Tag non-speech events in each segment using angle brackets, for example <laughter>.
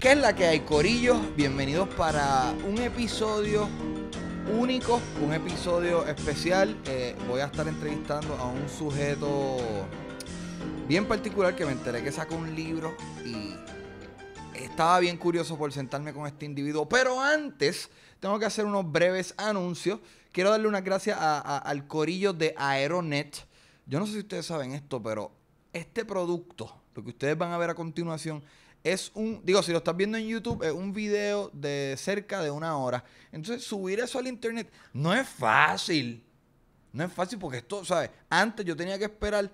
¿Qué es la que hay, Corillos? Bienvenidos para un episodio único, un episodio especial. Eh, voy a estar entrevistando a un sujeto bien particular que me enteré que sacó un libro y estaba bien curioso por sentarme con este individuo. Pero antes, tengo que hacer unos breves anuncios. Quiero darle unas gracias al Corillo de Aeronet. Yo no sé si ustedes saben esto, pero este producto, lo que ustedes van a ver a continuación, es un, digo, si lo estás viendo en YouTube, es un video de cerca de una hora. Entonces, subir eso al internet no es fácil. No es fácil porque esto, ¿sabes? Antes yo tenía que esperar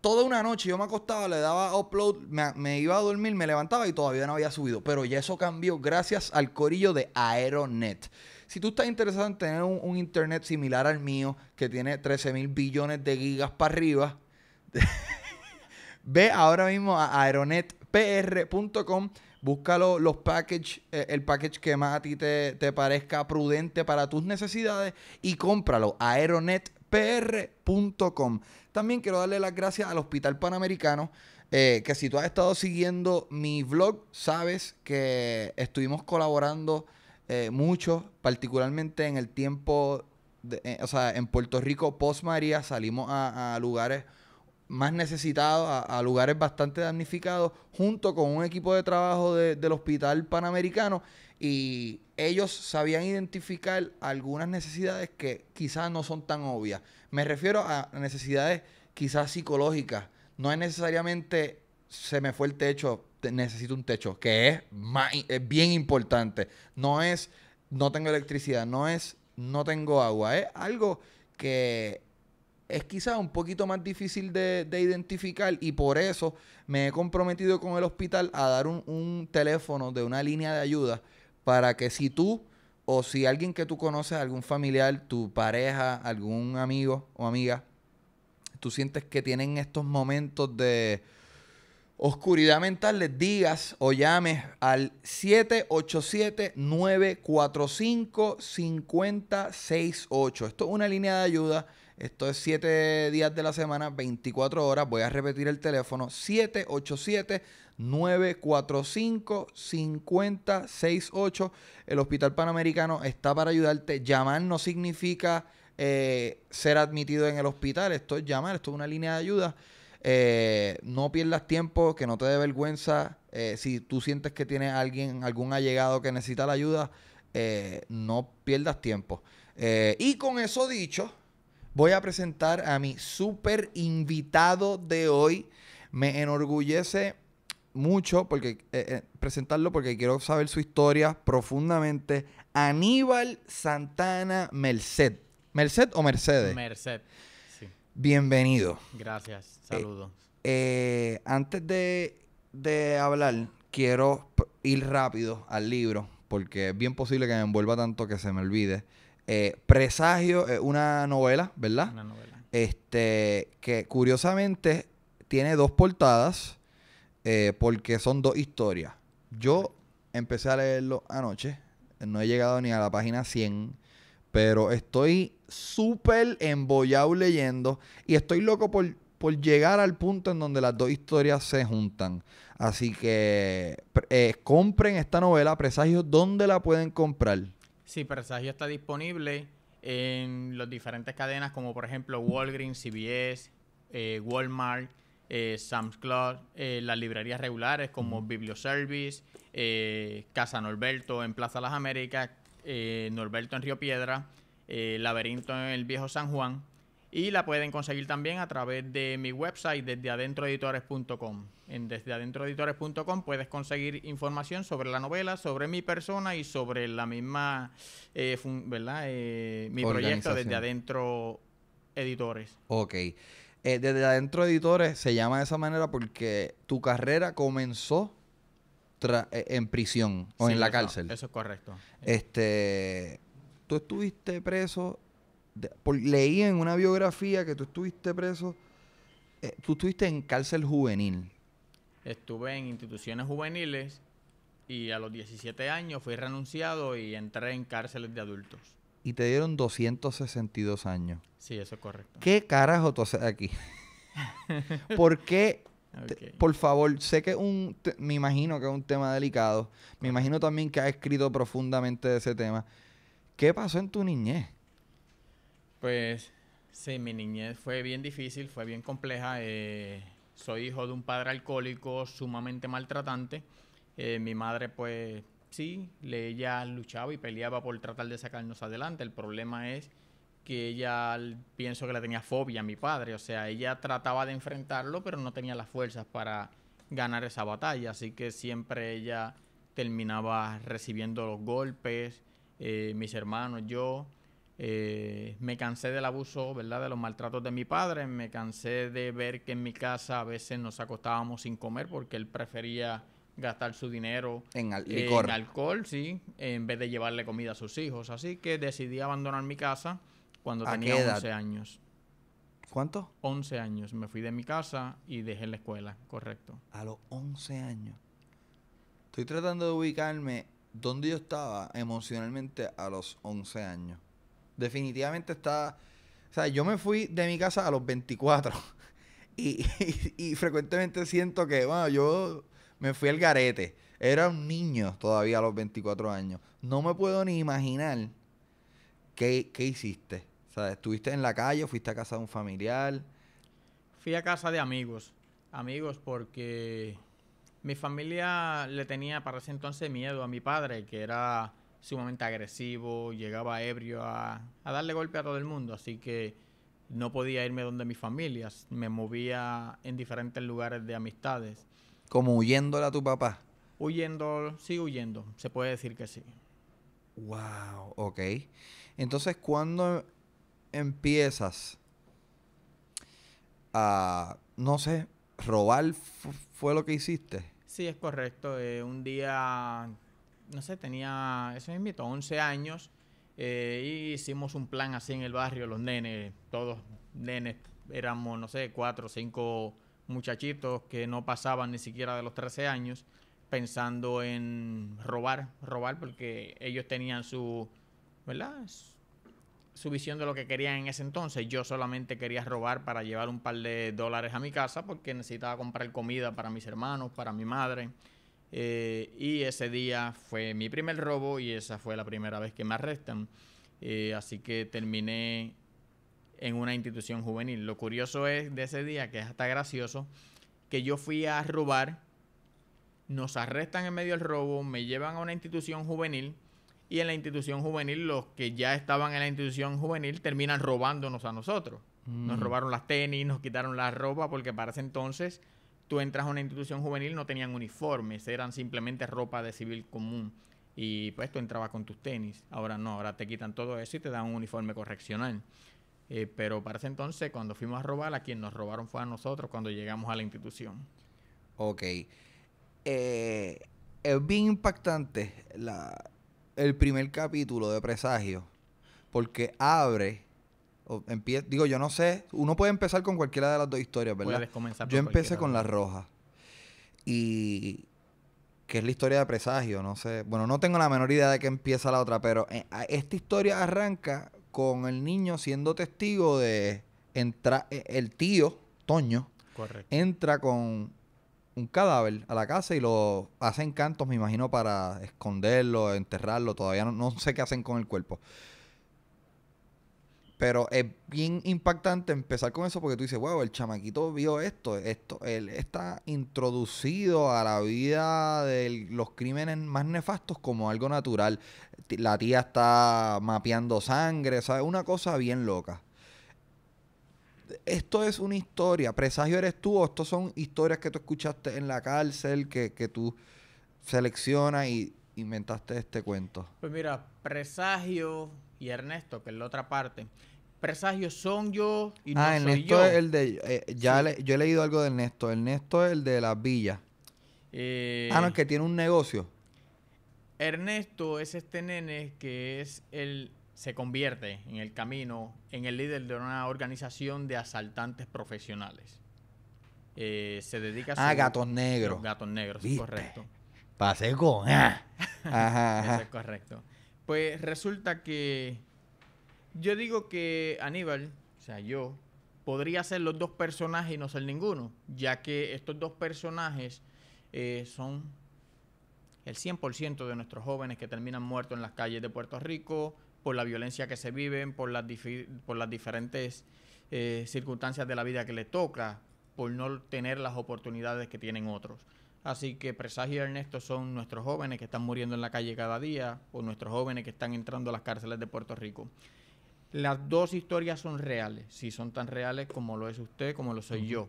toda una noche, yo me acostaba, le daba upload, me, iba a dormir, me levantaba y todavía no había subido. Pero ya eso cambió gracias al corillo de Aeronet. Si tú estás interesado en tener un, internet similar al mío, que tiene 13 mil billones de gigas para arriba, <laughs> ve ahora mismo a Aeronet pr.com. Búscalo los packages, eh, el package que más a ti te, parezca prudente para tus necesidades y cómpralo. aeronetpr.com. También quiero darle las gracias al Hospital Panamericano. Eh, que si tú has estado siguiendo mi blog sabes que estuvimos colaborando eh, mucho, particularmente en el tiempo, o sea, en Puerto Rico, post María, salimos a lugares más necesitados, a, lugares bastante damnificados, junto con un equipo de trabajo del Hospital Panamericano. Y ellos sabían identificar algunas necesidades que quizás no son tan obvias. Me refiero a necesidades quizás psicológicas. No es necesariamente se me fue el techo, necesito un techo, que es bien importante. No es no tengo electricidad, no es no tengo agua. Es algo que es quizás un poquito más difícil de, identificar y por eso me he comprometido con el hospital a dar un, un teléfono de una línea de ayuda para que si tú o si alguien que tú conoces, algún familiar, tu pareja, algún amigo o amiga, tú sientes que tienen estos momentos de oscuridad mental, les digas o llames al 787-945-5068. Esto es una línea de ayuda esto es 7 días de la semana, 24 horas. Voy a repetir el teléfono 787-945-5068. El Hospital Panamericano está para ayudarte. Llamar no significa eh, ser admitido en el hospital. Esto es llamar, esto es una línea de ayuda. Eh, no pierdas tiempo, que no te dé vergüenza. Eh, si tú sientes que tienes alguien, algún allegado que necesita la ayuda, no pierdas tiempo. y con eso dicho, voy a presentar a mi super invitado de hoy. Me enorgullece mucho porque eh, eh, presentarlo porque quiero saber su historia profundamente. Aníbal Santana Merced. ¿Merced o Mercedes? Merced. Bienvenido. Gracias. Eh, saludos. antes de, de hablar, quiero ir rápido al libro porque es bien posible que me envuelva tanto que se me olvide. Eh, Presagio una novela, ¿verdad? Una novela. Este, que curiosamente tiene dos portadas eh, porque son dos historias. Yo empecé a leerlo anoche, no he llegado ni a la página 100, pero estoy súper embollado leyendo y estoy loco por, por llegar al punto en donde las dos historias se juntan. Así que eh, compren esta novela, Presagio. ¿dónde la pueden comprar? Sí, Presagio está disponible en las diferentes cadenas como por ejemplo Walgreens, CVS, eh, Walmart, eh, Sam's Club, eh, las librerías regulares como Biblioservice, Casa Norberto en Plaza Las Américas, Norberto en Río Piedra, Laberinto en el Viejo San Juan, y la pueden conseguir también a través de mi website desde adentroeditores.com En desdeadentroeditores.com puedes conseguir información sobre la novela, sobre mi persona y sobre la misma, eh, ¿verdad? Eh, mi proyecto desde adentro editores. Ok. Eh, desde adentro editores se llama de esa manera porque tu carrera comenzó en prisión o en la cárcel. Eso es correcto. Este, tú estuviste preso leí en una biografía que tú estuviste preso, eh, tú estuviste en cárcel juvenil. Estuve en instituciones juveniles y a los 17 años fui renunciado y entré en cárceles de adultos. Y te dieron 262 años. Sí, eso es correcto. ¿Qué carajo tú haces aquí? <laughs> ¿Por qué? por favor, sé que un, me imagino que es un tema delicado. Me imagino también que has escrito profundamente de ese tema. ¿Qué pasó en tu niñez? Pues sí, mi niñez fue bien difícil, fue bien compleja. Eh, soy hijo de un padre alcohólico sumamente maltratante. Eh, mi madre, pues sí, ella luchaba y peleaba por tratar de sacarnos adelante. El problema es que ella pienso que le tenía fobia a mi padre, o sea, ella trataba de enfrentarlo, pero no tenía las fuerzas para ganar esa batalla, así que siempre ella terminaba recibiendo los golpes, eh, mis hermanos, yo, eh, me cansé del abuso, ¿verdad? De los maltratos de mi padre. Me cansé de ver que en mi casa a veces nos acostábamos sin comer porque él prefería gastar su dinero en, alcohol, sí, en vez de llevarle comida a sus hijos. Así que decidí abandonar mi casa cuando tenía 11 años. ¿Cuánto? 11 años. Me fui de mi casa y dejé la escuela, correcto. A los 11 años. Estoy tratando de ubicarme dónde yo estaba emocionalmente a los 11 años definitivamente está... O sea, yo me fui de mi casa a los 24 <laughs> y, frecuentemente siento que, bueno, yo me fui al garete. Era un niño todavía a los 24 años. No me puedo ni imaginar qué, qué hiciste. O sea, estuviste en la calle, fuiste a casa de un familiar. Fui a casa de amigos. Amigos, porque mi familia le tenía para ese entonces miedo a mi padre, que era sumamente agresivo, llegaba ebrio a, darle golpe a todo el mundo, así que no podía irme donde mis familias, me movía en diferentes lugares de amistades. ¿Como huyéndole a tu papá? Huyendo, sí, huyendo, se puede decir que sí. Wow, ok. Entonces, ¿cuándo empiezas a, no sé, robar fue lo que hiciste? Sí, es correcto. Eh, un día no sé, tenía, eso me invito, 11 años. Eh, y hicimos un plan así en el barrio, los nenes, todos nenes, éramos, no sé, cuatro o cinco muchachitos que no pasaban ni siquiera de los 13 años, pensando en robar, robar, porque ellos tenían su, ¿verdad? Su visión de lo que querían en ese entonces. Yo solamente quería robar para llevar un par de dólares a mi casa porque necesitaba comprar comida para mis hermanos, para mi madre. Eh, y ese día fue mi primer robo y esa fue la primera vez que me arrestan. Eh, así que terminé en una institución juvenil. Lo curioso es de ese día, que es hasta gracioso, que yo fui a robar, nos arrestan en medio del robo, me llevan a una institución juvenil y en la institución juvenil los que ya estaban en la institución juvenil terminan robándonos a nosotros. Nos mm. robaron las tenis, nos quitaron la ropa porque para ese entonces tú entras a una institución juvenil, no tenían uniformes, eran simplemente ropa de civil común. Y pues tú entrabas con tus tenis. Ahora no, ahora te quitan todo eso y te dan un uniforme correccional. Eh, pero para ese entonces, cuando fuimos a robar, a quien nos robaron fue a nosotros cuando llegamos a la institución. Ok. Eh, es bien impactante el primer capítulo de Presagio, porque abre digo, yo no sé. Uno puede empezar con cualquiera de las dos historias, ¿verdad? yo empecé con La Roja. Y. que es la historia de presagio, no sé. Bueno, no tengo la menor idea de que empieza la otra, pero eh, esta historia arranca con el niño siendo testigo de. entrar... Eh, el tío, Toño, entra con un cadáver a la casa y lo hacen cantos, me imagino, para esconderlo, enterrarlo. Todavía no sé qué hacen con el cuerpo. Pero es bien impactante empezar con eso porque tú dices, wow, el chamaquito vio esto, esto, él está introducido a la vida de los crímenes más nefastos como algo natural. La tía está mapeando sangre, ¿sabes? Una cosa bien loca esto es una historia. Presagio eres tú o estos son historias que tú escuchaste en la cárcel, que, que tú seleccionas y inventaste este cuento. Pues mira, Presagio y Ernesto, que es la otra parte, presagios son yo y no ah, Ernesto es el de. Eh, ya yo he leído algo de Ernesto. Ernesto es el de las villas. Eh, ah, no, es que tiene un negocio. Ernesto es este nene que es el se convierte en el camino en el líder de una organización de asaltantes profesionales. Eh, se dedica a... Ah, gatos negros. Gatos negros, correcto. Pasego, con... Ah. <laughs> ajá, es correcto. Pues resulta que yo digo que Aníbal, o sea, yo, podría ser los dos personajes y no ser ninguno, ya que estos dos personajes eh, son el 100% de nuestros jóvenes que terminan muertos en las calles de Puerto Rico por la violencia que se viven, por las, diferentes eh, circunstancias de la vida que les toca, por no tener las oportunidades que tienen otros. Así que Presagio y Ernesto son nuestros jóvenes que están muriendo en la calle cada día o nuestros jóvenes que están entrando a las cárceles de Puerto Rico. Las dos historias son reales, si son tan reales como lo es usted, como lo soy yo.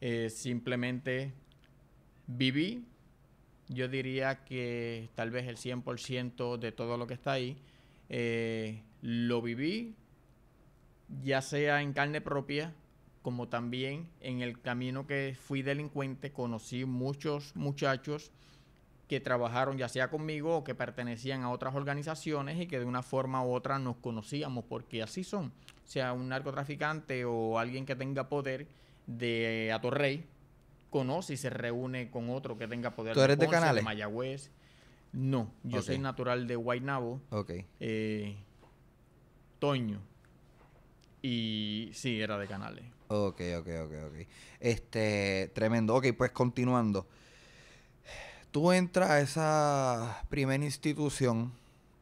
Eh, simplemente viví, yo diría que tal vez el 100% de todo lo que está ahí, eh, lo viví, ya sea en carne propia, como también en el camino que fui delincuente, conocí muchos muchachos que trabajaron ya sea conmigo o que pertenecían a otras organizaciones y que de una forma u otra nos conocíamos, porque así son. O sea, un narcotraficante o alguien que tenga poder de eh, Atorrey conoce y se reúne con otro que tenga poder ¿Tú eres de, Canales? Mayagüez. No, yo soy natural de Guaynabo. Ok. Eh, Toño. Y sí, era de Canales. Ok, ok, ok, ok. Este, tremendo. Ok, pues continuando. Tú entras a esa primera institución,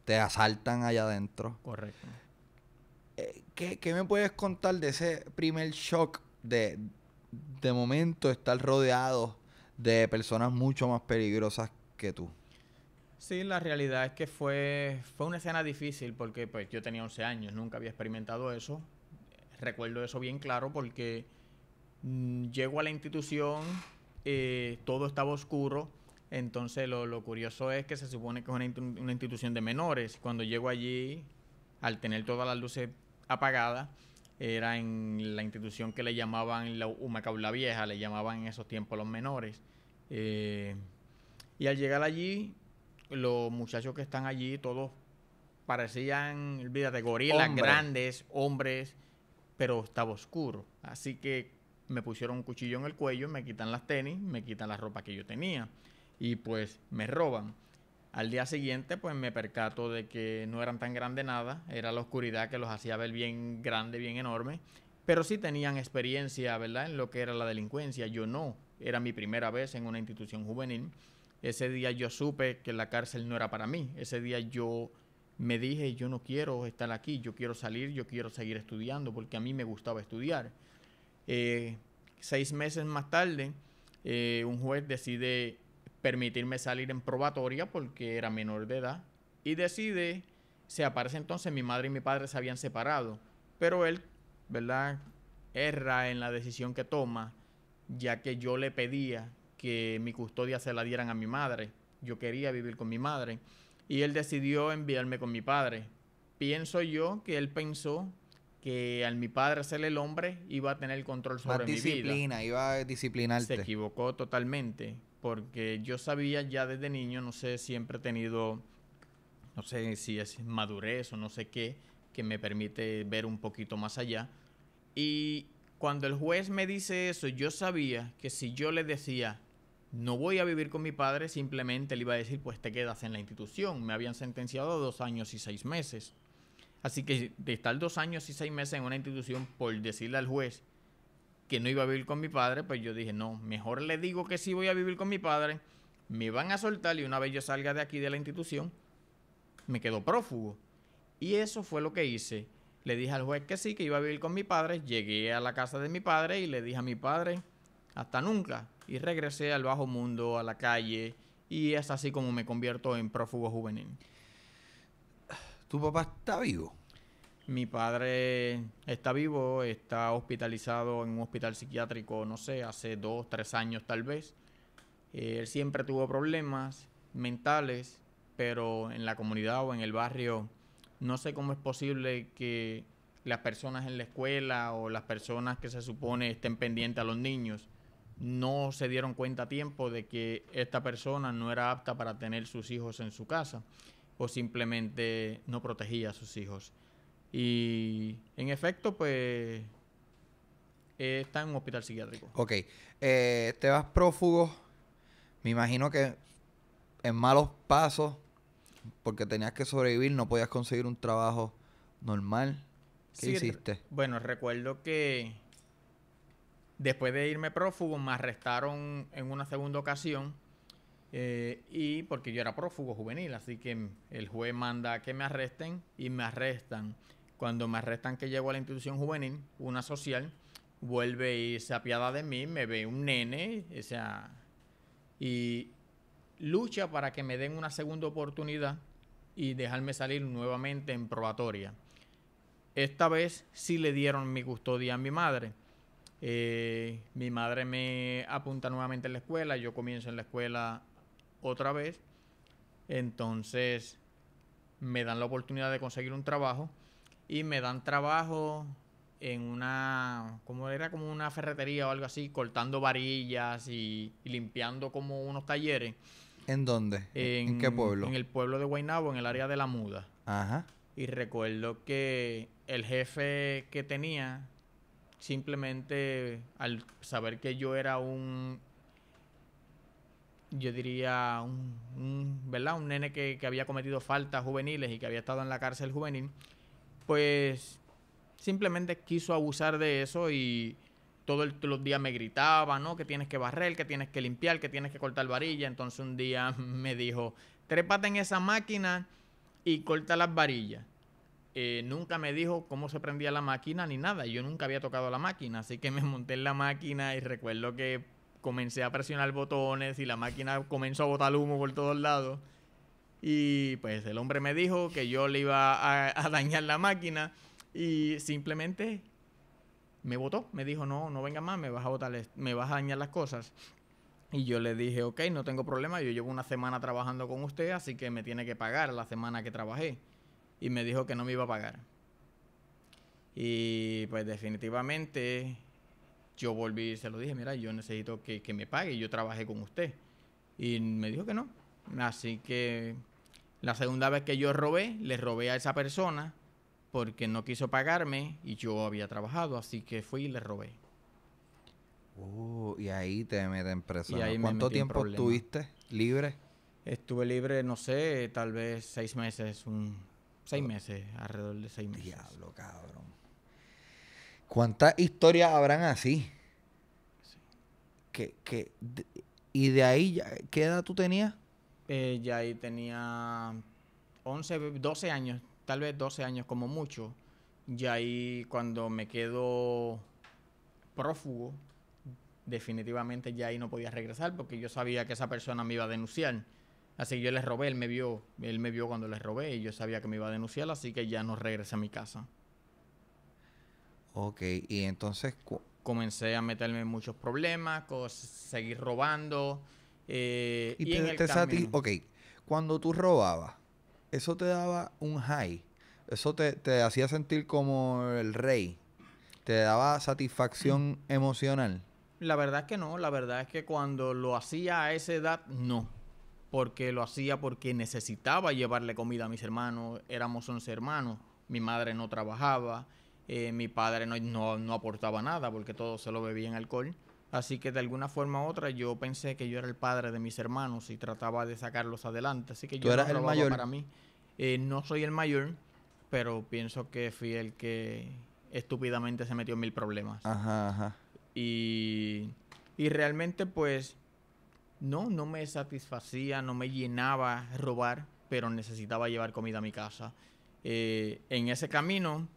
te asaltan allá adentro. Correcto. Eh, ¿qué, me puedes contar de ese primer shock de, de momento estar rodeado de personas mucho más peligrosas que tú? Sí, la realidad es que fue, fue una escena difícil porque pues yo tenía 11 años, nunca había experimentado eso. Recuerdo eso bien claro porque mm, llego a la institución, eh, todo estaba oscuro, entonces lo, lo curioso es que se supone que es una, institución de menores. Cuando llego allí, al tener todas las luces apagadas, era en la institución que le llamaban la Umacaula Vieja, le llamaban en esos tiempos los menores. Eh, y al llegar allí, los muchachos que están allí, todos parecían, de gorilas grandes, hombres, pero estaba oscuro. Así que me pusieron un cuchillo en el cuello, me quitan las tenis, me quitan la ropa que yo tenía y pues me roban. Al día siguiente, pues me percato de que no eran tan grandes nada, era la oscuridad que los hacía ver bien grande, bien enorme, pero sí tenían experiencia, ¿verdad?, en lo que era la delincuencia. Yo no, era mi primera vez en una institución juvenil. Ese día yo supe que la cárcel no era para mí. Ese día yo me dije, yo no quiero estar aquí, yo quiero salir, yo quiero seguir estudiando, porque a mí me gustaba estudiar. Eh, seis meses más tarde, eh, un juez decide permitirme salir en probatoria porque era menor de edad y decide, se aparece entonces, mi madre y mi padre se habían separado, pero él, ¿verdad? Erra en la decisión que toma, ya que yo le pedía que mi custodia se la dieran a mi madre, yo quería vivir con mi madre, y él decidió enviarme con mi padre. Pienso yo que él pensó que al mi padre ser el hombre iba a tener control sobre mi vida. Disciplina, iba a disciplinarte. Se equivocó totalmente porque yo sabía ya desde niño, no sé, siempre he tenido, no sé si es madurez o no sé qué, que me permite ver un poquito más allá. Y cuando el juez me dice eso, yo sabía que si yo le decía, no voy a vivir con mi padre, simplemente le iba a decir, pues te quedas en la institución. Me habían sentenciado dos años y seis meses. Así que de estar dos años y seis meses en una institución por decirle al juez que no iba a vivir con mi padre, pues yo dije, no, mejor le digo que sí voy a vivir con mi padre, me van a soltar y una vez yo salga de aquí de la institución, me quedo prófugo. Y eso fue lo que hice. Le dije al juez que sí, que iba a vivir con mi padre, llegué a la casa de mi padre y le dije a mi padre, hasta nunca. Y regresé al bajo mundo, a la calle, y es así como me convierto en prófugo juvenil. ¿Tu papá está vivo? Mi padre está vivo, está hospitalizado en un hospital psiquiátrico, no sé, hace dos, tres años tal vez. Eh, él siempre tuvo problemas mentales, pero en la comunidad o en el barrio no sé cómo es posible que las personas en la escuela o las personas que se supone estén pendientes a los niños no se dieron cuenta a tiempo de que esta persona no era apta para tener sus hijos en su casa o simplemente no protegía a sus hijos. Y en efecto, pues está en un hospital psiquiátrico. Ok. Eh, te vas prófugo, me imagino que en malos pasos, porque tenías que sobrevivir, no podías conseguir un trabajo normal. ¿Qué hiciste? Bueno, recuerdo que después de irme prófugo, me arrestaron en una segunda ocasión eh, y porque yo era prófugo juvenil, así que el juez manda que me arresten y me arrestan. Cuando me arrestan que llego a la institución juvenil, una social, vuelve y se apiada de mí, me ve un nene, o sea, y lucha para que me den una segunda oportunidad y dejarme salir nuevamente en probatoria. Esta vez sí le dieron mi custodia a mi madre. Eh, mi madre me apunta nuevamente a la escuela, yo comienzo en la escuela otra vez. Entonces me dan la oportunidad de conseguir un trabajo y me dan trabajo en una, como era como una ferretería o algo así, cortando varillas y, limpiando como unos talleres. ¿En dónde? En, qué pueblo? En el pueblo de Guaynabo, en el área de La Muda. Ajá. Y recuerdo que el jefe que tenía, simplemente al saber que yo era un yo diría, un, ¿verdad? Un nene que, había cometido faltas juveniles y que había estado en la cárcel juvenil, pues simplemente quiso abusar de eso y todos los días me gritaba, ¿no? Que tienes que barrer, que tienes que limpiar, que tienes que cortar varilla. Entonces un día <laughs> me dijo, trépate en esa máquina y corta las varillas. Eh, nunca me dijo cómo se prendía la máquina ni nada. Yo nunca había tocado la máquina, así que me monté en la máquina y recuerdo que comencé a presionar botones y la máquina comenzó a botar humo por todos lados. Y pues el hombre me dijo que yo le iba a, dañar la máquina y simplemente me votó. Me dijo, no, no venga más, me vas a botar, me vas a dañar las cosas. Y yo le dije, ok, no tengo problema, yo llevo una semana trabajando con usted, así que me tiene que pagar la semana que trabajé. Y me dijo que no me iba a pagar. Y pues definitivamente yo volví y se lo dije, mira, yo necesito que, me pague, yo trabajé con usted. Y me dijo que no. Así que la segunda vez que yo robé, le robé a esa persona porque no quiso pagarme y yo había trabajado, así que fui y le robé. Uh, y ahí te meten preso. ¿Cuánto tiempo estuviste libre? Estuve libre, no sé, tal vez seis meses, un, seis oh. meses, alrededor de seis meses. Diablo, cabrón. ¿Cuántas historias habrán así? Que, y de ahí, ya, ¿qué edad tú tenías? Eh, ya ahí tenía 11, 12 años, tal vez 12 años como mucho. Y ahí cuando me quedo prófugo, definitivamente ya ahí no podía regresar porque yo sabía que esa persona me iba a denunciar. Así que yo les robé, él me vio, él me vio cuando les robé y yo sabía que me iba a denunciar, así que ya no regresé a mi casa. Ok, y entonces... Comencé a meterme en muchos problemas, seguir robando. Eh, y, en ok, cuando tú robabas, eso te daba un high. Eso te, te hacía sentir como el rey. Te daba satisfacción <clears throat> emocional. La verdad es que no, la verdad es que cuando lo hacía a esa edad, no. Porque lo hacía porque necesitaba llevarle comida a mis hermanos. Éramos 11 hermanos. Mi madre no trabajaba. Eh, mi padre no, aportaba nada porque todo se lo bebía en alcohol. Así que de alguna forma u otra yo pensé que yo era el padre de mis hermanos y trataba de sacarlos adelante. Así que yo era el mayor? para mí. Eh, no soy el mayor, pero pienso que fui el que estúpidamente se metió en mil problemas. Ajá, ajá. Y, y realmente pues no, no me satisfacía, no me llenaba robar, pero necesitaba llevar comida a mi casa. Eh, en ese camino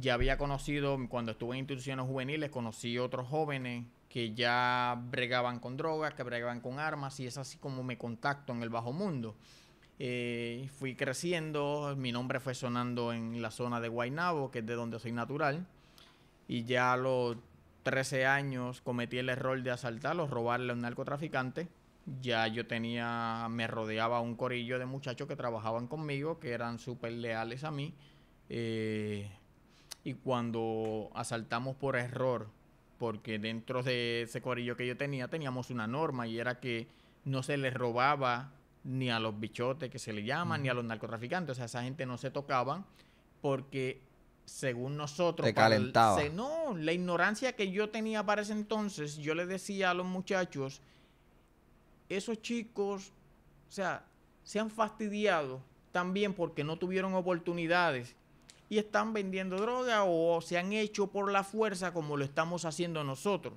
ya había conocido, cuando estuve en instituciones juveniles, conocí otros jóvenes que ya bregaban con drogas, que bregaban con armas, y es así como me contacto en el bajo mundo. Eh, fui creciendo, mi nombre fue sonando en la zona de Guaynabo, que es de donde soy natural, y ya a los 13 años cometí el error de asaltarlos, robarle a un narcotraficante. Ya yo tenía, me rodeaba un corillo de muchachos que trabajaban conmigo, que eran súper leales a mí. Eh, y cuando asaltamos por error, porque dentro de ese cuarillo que yo tenía teníamos una norma y era que no se les robaba ni a los bichotes que se le llaman, ni a los narcotraficantes. O sea, esa gente no se tocaban porque según nosotros... Te calentaba. no, la ignorancia que yo tenía para ese entonces, yo le decía a los muchachos, esos chicos, o sea, se han fastidiado también porque no tuvieron oportunidades están vendiendo droga o se han hecho por la fuerza como lo estamos haciendo nosotros.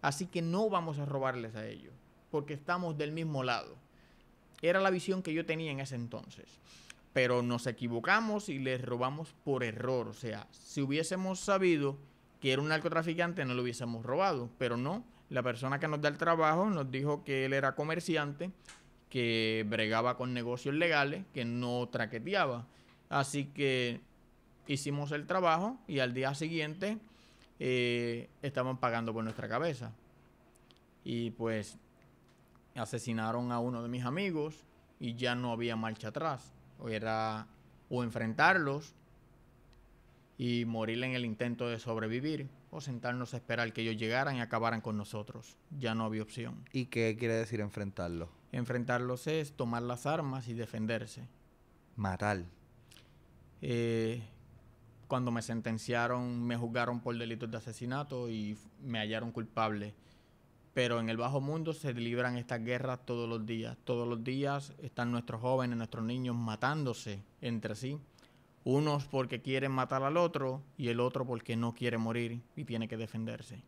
Así que no vamos a robarles a ellos, porque estamos del mismo lado. Era la visión que yo tenía en ese entonces. Pero nos equivocamos y les robamos por error. O sea, si hubiésemos sabido que era un narcotraficante, no lo hubiésemos robado. Pero no, la persona que nos da el trabajo nos dijo que él era comerciante, que bregaba con negocios legales, que no traqueteaba. Así que hicimos el trabajo y al día siguiente eh, estaban pagando por nuestra cabeza. Y pues asesinaron a uno de mis amigos y ya no había marcha atrás. O era o enfrentarlos y morir en el intento de sobrevivir o sentarnos a esperar que ellos llegaran y acabaran con nosotros. Ya no había opción. ¿Y qué quiere decir enfrentarlos? Enfrentarlos es tomar las armas y defenderse. Matar. Eh, cuando me sentenciaron, me juzgaron por delitos de asesinato y me hallaron culpable. Pero en el bajo mundo se libran estas guerras todos los días. Todos los días están nuestros jóvenes, nuestros niños matándose entre sí. Unos porque quieren matar al otro y el otro porque no quiere morir y tiene que defenderse.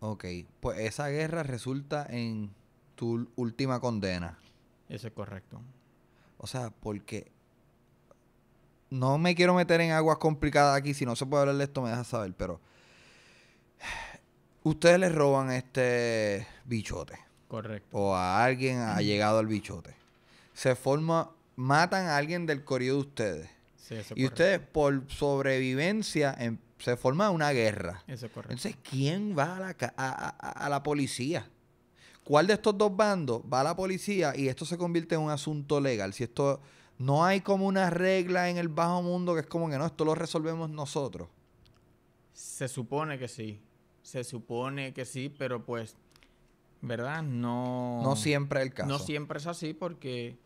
Ok, pues esa guerra resulta en tu última condena. Eso es correcto. O sea, porque no me quiero meter en aguas complicadas aquí. Si no se puede hablar de esto, me deja saber. Pero <sighs> ustedes les roban este bichote. Correcto. O a alguien ha llegado al bichote. Se forma, matan a alguien del corrido de ustedes. Sí, eso y ustedes, por sobrevivencia, em, se forma una guerra. Eso es correcto. Entonces, ¿quién va a la, a la policía? ¿Cuál de estos dos bandos va a la policía y esto se convierte en un asunto legal? Si esto no hay como una regla en el bajo mundo que es como que no, esto lo resolvemos nosotros. Se supone que sí. Se supone que sí, pero pues, ¿verdad? No. No siempre es el caso. No siempre es así porque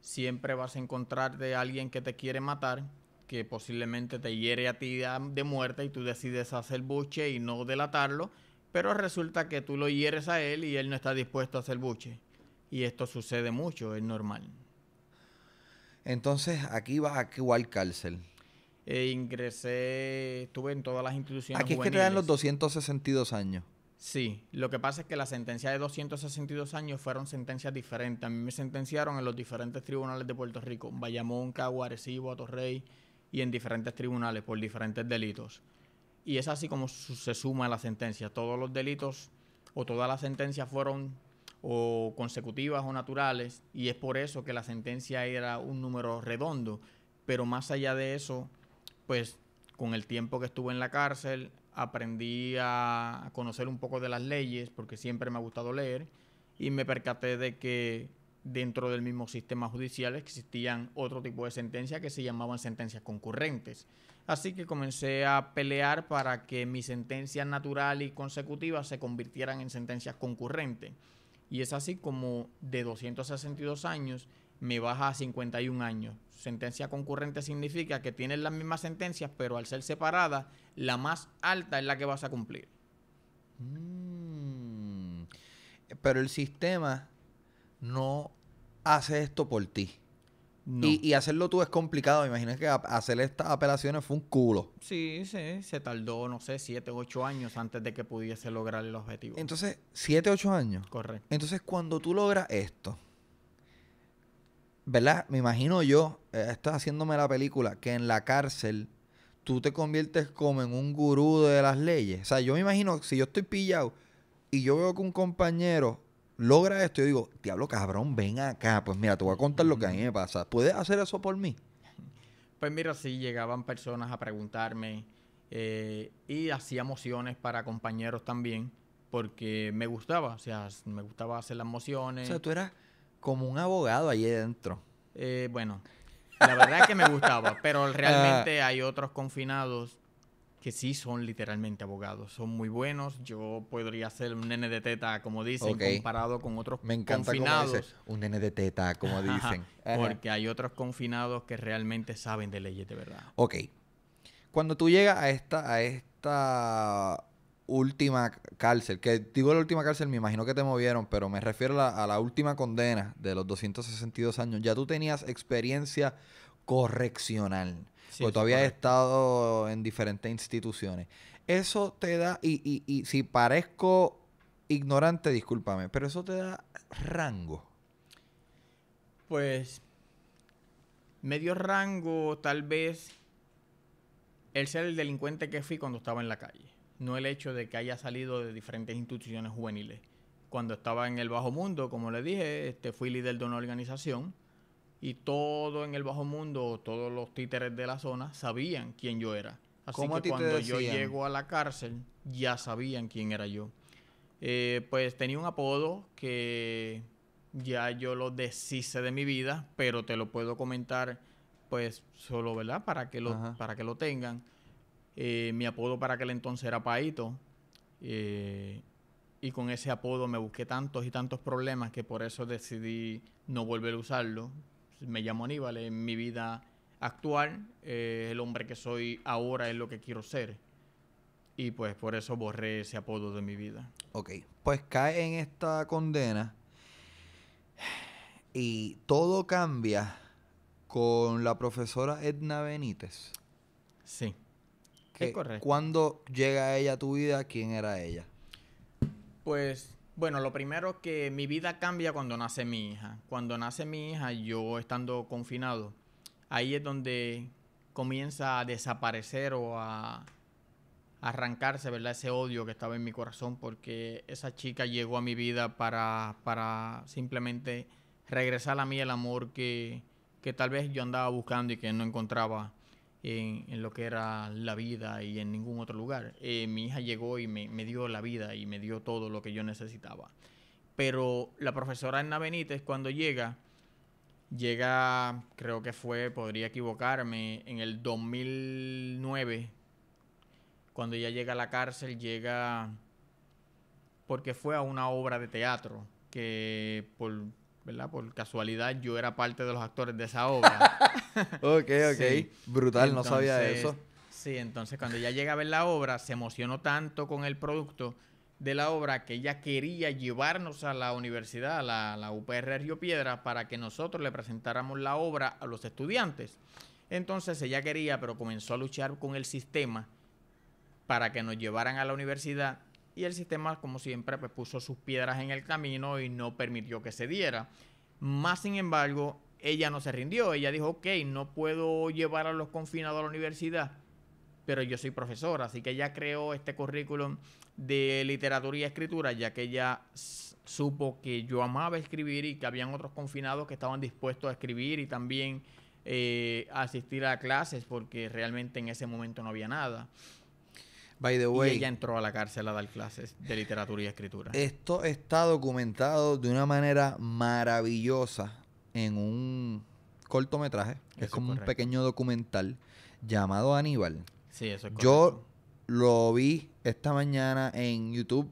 siempre vas a encontrar de alguien que te quiere matar, que posiblemente te hiere a ti de muerte y tú decides hacer buche y no delatarlo, pero resulta que tú lo hieres a él y él no está dispuesto a hacer buche. Y esto sucede mucho, es normal. Entonces, aquí vas a igual cárcel. Eh, ingresé, estuve en todas las instituciones. Aquí es que te dan los 262 años. Sí, lo que pasa es que las sentencias de 262 años fueron sentencias diferentes. A mí me sentenciaron en los diferentes tribunales de Puerto Rico, Bayamón, Cagua, Arecibo, Atorrey y en diferentes tribunales por diferentes delitos. Y es así como se suma la sentencia. Todos los delitos o todas las sentencias fueron o consecutivas o naturales, y es por eso que la sentencia era un número redondo. Pero más allá de eso, pues con el tiempo que estuve en la cárcel, aprendí a conocer un poco de las leyes, porque siempre me ha gustado leer, y me percaté de que dentro del mismo sistema judicial existían otro tipo de sentencias que se llamaban sentencias concurrentes. Así que comencé a pelear para que mi sentencia natural y consecutiva se convirtieran en sentencias concurrentes. Y es así como de 262 años me baja a 51 años. Sentencia concurrente significa que tienes las mismas sentencias, pero al ser separada, la más alta es la que vas a cumplir. Mm. Pero el sistema no hace esto por ti. Y, hacerlo tú es complicado. Me que hacer estas apelaciones fue un culo. Sí, sí. Se tardó, no sé, siete o ocho años antes de que pudiese lograr el objetivo. Entonces, siete o ocho años. Correcto. Entonces, cuando tú logras esto, ¿verdad? Me imagino yo, eh, estás haciéndome la película, que en la cárcel tú te conviertes como en un gurú de las leyes. O sea, yo me imagino, si yo estoy pillado y yo veo que un compañero logra esto, yo digo, diablo cabrón, ven acá. Pues mira, te voy a contar lo que a mí me pasa. ¿Puedes hacer eso por mí? Pues mira, sí, llegaban personas a preguntarme eh, y hacía mociones para compañeros también, porque me gustaba, o sea, me gustaba hacer las mociones. O sea, tú eras como un abogado ahí dentro. Eh, bueno, la verdad que me gustaba, pero <laughs> ah. realmente hay otros confinados que sí son literalmente abogados, son muy buenos. Yo podría ser un nene de teta, como dicen, comparado con otros Me encanta confinados. un nene de teta, como dicen. porque hay otros confinados que realmente saben de leyes de verdad. Ok. Cuando tú llegas a esta, a esta última cárcel, que digo la última cárcel, me imagino que te movieron, pero me refiero a la, a la última condena de los 262 años. Ya tú tenías experiencia correccional o porque todavía he estado en diferentes instituciones. Eso te da, y, y, y si parezco ignorante, discúlpame, pero eso te da rango. Pues medio rango, tal vez el ser el delincuente que fui cuando estaba en la calle, no el hecho de que haya salido de diferentes instituciones juveniles. Cuando estaba en el bajo mundo, como le dije, este, fui líder de una organización y todo en el bajo mundo, todos los títeres de la zona sabían quién yo era. Así que cuando yo llego a la cárcel, ya sabían quién era yo. Eh, pues tenía un apodo que ya yo lo deshice de mi vida, pero te lo puedo comentar, pues solo, ¿verdad? Para que lo, para que lo tengan. Eh, mi apodo para aquel entonces era Paito. Eh, y con ese apodo me busqué tantos y tantos problemas que por eso decidí no volver a usarlo, me llamo Aníbal, en mi vida actual, eh, el hombre que soy ahora es lo que quiero ser. Y pues por eso borré ese apodo de mi vida. Ok, pues cae en esta condena y todo cambia con la profesora Edna Benítez. Sí. qué es correcto. ¿Cuándo llega ella a tu vida? ¿Quién era ella? Pues bueno, lo primero que mi vida cambia cuando nace mi hija. Cuando nace mi hija, yo estando confinado, ahí es donde comienza a desaparecer o a arrancarse, ¿verdad? Ese odio que estaba en mi corazón porque esa chica llegó a mi vida para, simplemente regresar a mí el amor que, que tal vez yo andaba buscando y que no encontraba en, lo que era la vida y en ningún otro lugar. Eh, mi hija llegó y me, dio la vida y me dio todo lo que yo necesitaba. Pero la profesora Ana Benítez cuando llega, llega, creo que fue, podría equivocarme, en el 2009, cuando ella llega a la cárcel, llega porque fue a una obra de teatro que por ¿verdad? Por casualidad yo era parte de los actores de esa obra. <laughs> ok, ok. Brutal, no sabía eso. Sí, entonces cuando ella llega a ver la obra, se emocionó tanto con el producto de la obra que ella quería llevarnos a la universidad, a la, la UPR Río Piedra, para que nosotros le presentáramos la obra a los estudiantes. Entonces ella quería, pero comenzó a luchar con el sistema para que nos llevaran a la universidad y el sistema, como siempre, pues, puso sus piedras en el camino y no permitió que se diera. Más sin embargo, ella no se rindió, ella dijo, ok, no puedo llevar a los confinados a la universidad, pero yo soy profesora, así que ella creó este currículum de literatura y escritura, ya que ella supo que yo amaba escribir y que habían otros confinados que estaban dispuestos a escribir y también eh, asistir a clases, porque realmente en ese momento no había nada. By the way. Y ella entró a la cárcel a dar clases de literatura y escritura. Esto está documentado de una manera maravillosa en un cortometraje, es como un pequeño documental llamado Aníbal. Sí, eso es correcto. Yo lo vi esta mañana en YouTube.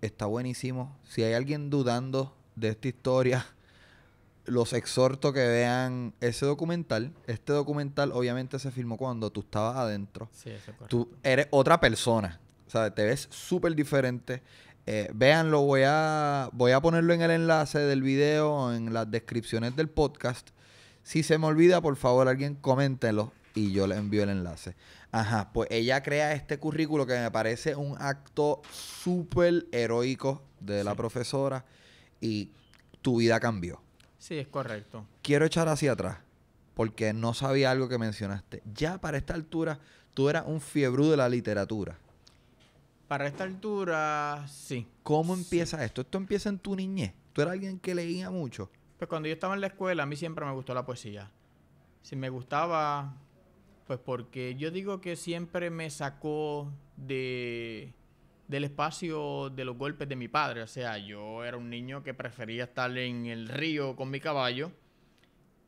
Está buenísimo. Si hay alguien dudando de esta historia, los exhorto que vean ese documental. Este documental obviamente se filmó cuando tú estabas adentro. Sí, eso Tú eres otra persona. O sea, te ves súper diferente. Eh, véanlo, voy a, voy a ponerlo en el enlace del video, en las descripciones del podcast. Si se me olvida, por favor, alguien coméntelo y yo le envío el enlace. Ajá, pues ella crea este currículo que me parece un acto súper heroico de la profesora y tu vida cambió. Sí, es correcto. Quiero echar hacia atrás, porque no sabía algo que mencionaste. Ya para esta altura, tú eras un fiebrú de la literatura. Para esta altura, sí. ¿Cómo empieza esto? Esto empieza en tu niñez. ¿Tú eras alguien que leía mucho? Pues cuando yo estaba en la escuela, a mí siempre me gustó la poesía. Si me gustaba, pues porque yo digo que siempre me sacó de del espacio de los golpes de mi padre. O sea, yo era un niño que prefería estar en el río con mi caballo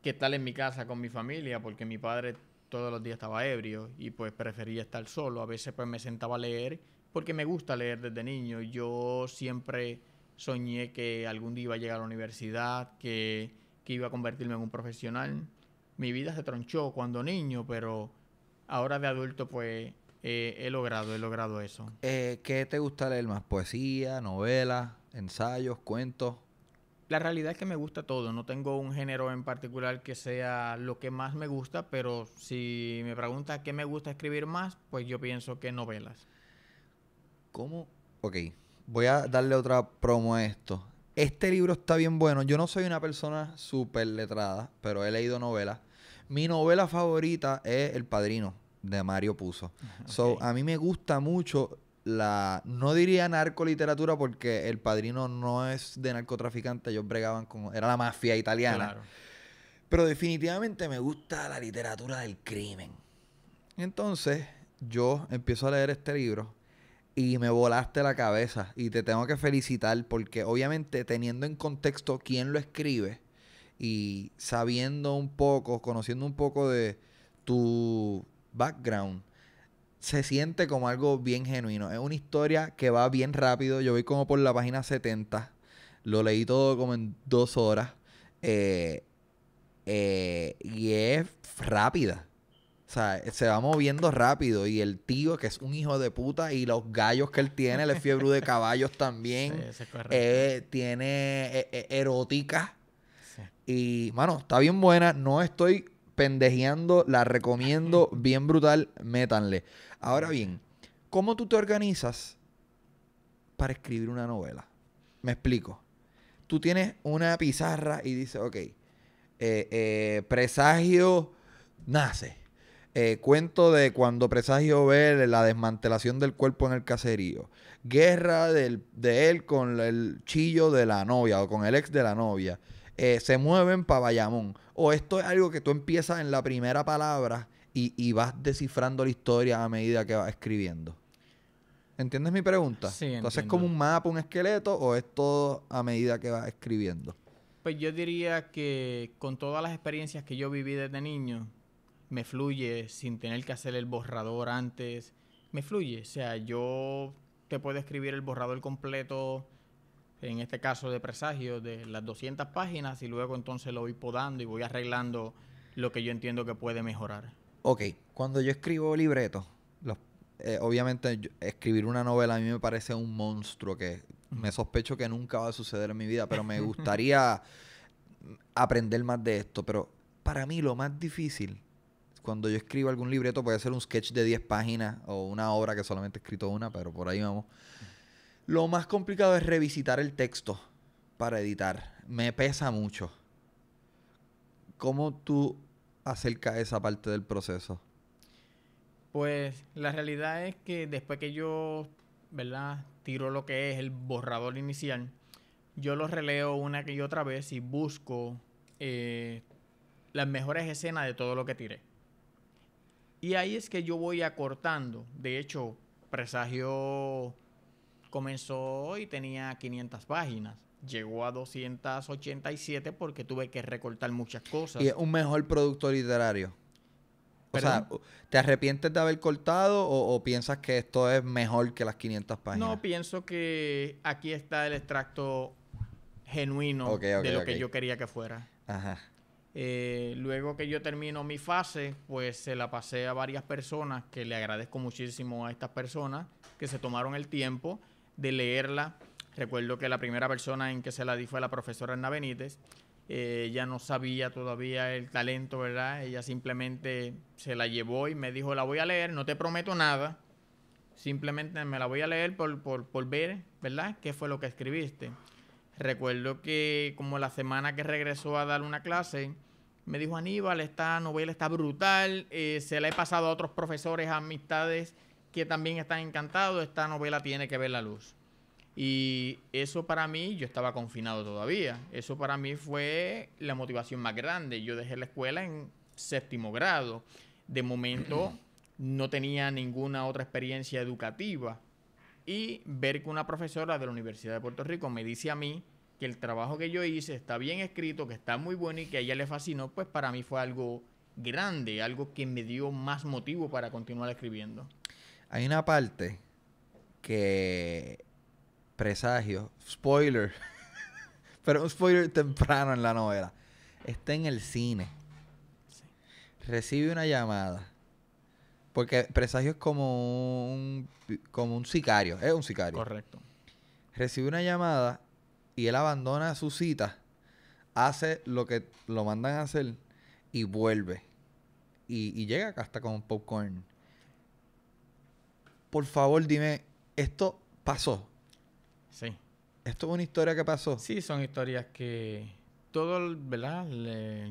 que estar en mi casa con mi familia, porque mi padre todos los días estaba ebrio y pues prefería estar solo. A veces pues me sentaba a leer, porque me gusta leer desde niño. Yo siempre soñé que algún día iba a llegar a la universidad, que, que iba a convertirme en un profesional. Mi vida se tronchó cuando niño, pero ahora de adulto pues eh, he logrado, he logrado eso. Eh, ¿Qué te gusta leer más? ¿Poesía, novelas, ensayos, cuentos? La realidad es que me gusta todo, no tengo un género en particular que sea lo que más me gusta, pero si me preguntas qué me gusta escribir más, pues yo pienso que novelas. ¿Cómo? Ok, voy a darle otra promo a esto. Este libro está bien bueno. Yo no soy una persona súper letrada, pero he leído novelas. Mi novela favorita es El Padrino de Mario puso. So, a mí me gusta mucho la. No diría narcoliteratura porque el padrino no es de narcotraficante, ellos bregaban con. Era la mafia italiana. Claro. Pero definitivamente me gusta la literatura del crimen. Entonces, yo empiezo a leer este libro y me volaste la cabeza y te tengo que felicitar porque obviamente teniendo en contexto quién lo escribe y sabiendo un poco, conociendo un poco de tu background, se siente como algo bien genuino. Es una historia que va bien rápido. Yo voy como por la página 70. Lo leí todo como en dos horas. Eh, eh, y es rápida. O sea, se va moviendo rápido. Y el tío, que es un hijo de puta, y los gallos que él tiene, le fiebre de caballos <laughs> también. Eh, tiene erótica. Y, mano, está bien buena. No estoy pendejeando, la recomiendo bien brutal, métanle. Ahora bien, ¿cómo tú te organizas para escribir una novela? Me explico. Tú tienes una pizarra y dices, ok, eh, eh, presagio nace. Eh, cuento de cuando Presagio ve la desmantelación del cuerpo en el caserío. Guerra del, de él con el chillo de la novia o con el ex de la novia. Eh, se mueven para Bayamón. O esto es algo que tú empiezas en la primera palabra y, y vas descifrando la historia a medida que vas escribiendo. ¿Entiendes mi pregunta? Sí, Entonces, ¿es como un mapa, un esqueleto o es todo a medida que vas escribiendo? Pues yo diría que con todas las experiencias que yo viví desde niño, me fluye sin tener que hacer el borrador antes. Me fluye. O sea, yo te puedo escribir el borrador completo en este caso de presagio, de las 200 páginas y luego entonces lo voy podando y voy arreglando lo que yo entiendo que puede mejorar. Ok, cuando yo escribo libretos, eh, obviamente escribir una novela a mí me parece un monstruo que me sospecho que nunca va a suceder en mi vida, pero me <laughs> gustaría aprender más de esto. Pero para mí lo más difícil, cuando yo escribo algún libreto, puede ser un sketch de 10 páginas o una obra que solamente he escrito una, pero por ahí vamos. Lo más complicado es revisitar el texto para editar. Me pesa mucho. ¿Cómo tú acercas esa parte del proceso? Pues la realidad es que después que yo, ¿verdad? Tiro lo que es el borrador inicial, yo lo releo una y otra vez y busco eh, las mejores escenas de todo lo que tiré. Y ahí es que yo voy acortando. De hecho, Presagio comenzó y tenía 500 páginas. Llegó a 287 porque tuve que recortar muchas cosas. Y es un mejor producto literario. O sea, ¿te arrepientes de haber cortado o, piensas que esto es mejor que las 500 páginas? No, pienso que aquí está el extracto genuino de lo que yo quería que fuera. Eh, luego que yo termino mi fase, pues se la pasé a varias personas que le agradezco muchísimo a estas personas que se tomaron el tiempo de leerla. Recuerdo que la primera persona en que se la di fue la profesora Ana Benítez. Eh, ella no sabía todavía el talento, ¿verdad? Ella simplemente se la llevó y me dijo, la voy a leer, no te prometo nada, simplemente me la voy a leer por, por, ver, ¿verdad? ¿Qué fue lo que escribiste? Recuerdo que como la semana que regresó a dar una clase, me dijo Aníbal, esta novela está brutal, eh, se la he pasado a otros profesores, a amistades que también están encantados, esta novela tiene que ver la luz. Y eso para mí, yo estaba confinado todavía, eso para mí fue la motivación más grande. Yo dejé la escuela en séptimo grado. De momento no tenía ninguna otra experiencia educativa. Y ver que una profesora de la Universidad de Puerto Rico me dice a mí que el trabajo que yo hice está bien escrito, que está muy bueno y que a ella le fascinó, pues para mí fue algo grande, algo que me dio más motivo para continuar escribiendo. Hay una parte que. Presagio. Spoiler. <laughs> Pero un spoiler temprano en la novela. Está en el cine. Recibe una llamada. Porque Presagio es como un, como un sicario. Es un sicario. Correcto. Recibe una llamada y él abandona su cita. Hace lo que lo mandan a hacer y vuelve. Y, llega acá hasta con popcorn por favor, dime, esto pasó. Sí. Esto es una historia que pasó. Sí, son historias que todo, ¿verdad?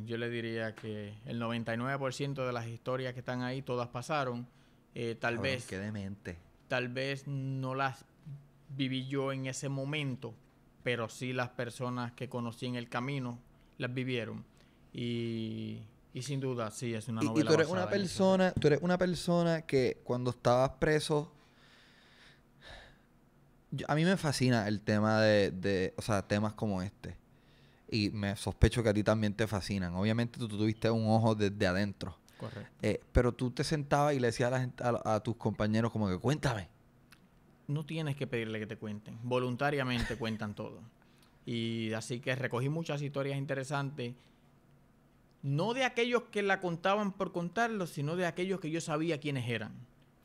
yo le diría que el 99% de las historias que están ahí, todas pasaron. Eh, tal vez... Qué demente. Tal vez no las viví yo en ese momento, pero sí las personas que conocí en el camino las vivieron. Y, sin duda, sí, es una novela. y tú eres una persona, tú eres una persona que cuando estabas preso a mí me fascina el tema de, o sea, temas como este. Y me sospecho que a ti también te fascinan. Obviamente tú, tuviste un ojo desde adentro. Correcto. Eh, pero tú te sentabas y le decías a, a tus compañeros como que cuéntame. No tienes que pedirle que te cuenten. Voluntariamente <laughs> cuentan todo. Y así que recogí muchas historias interesantes. No de aquellos que la contaban por contarlo, sino de aquellos que yo sabía quiénes eran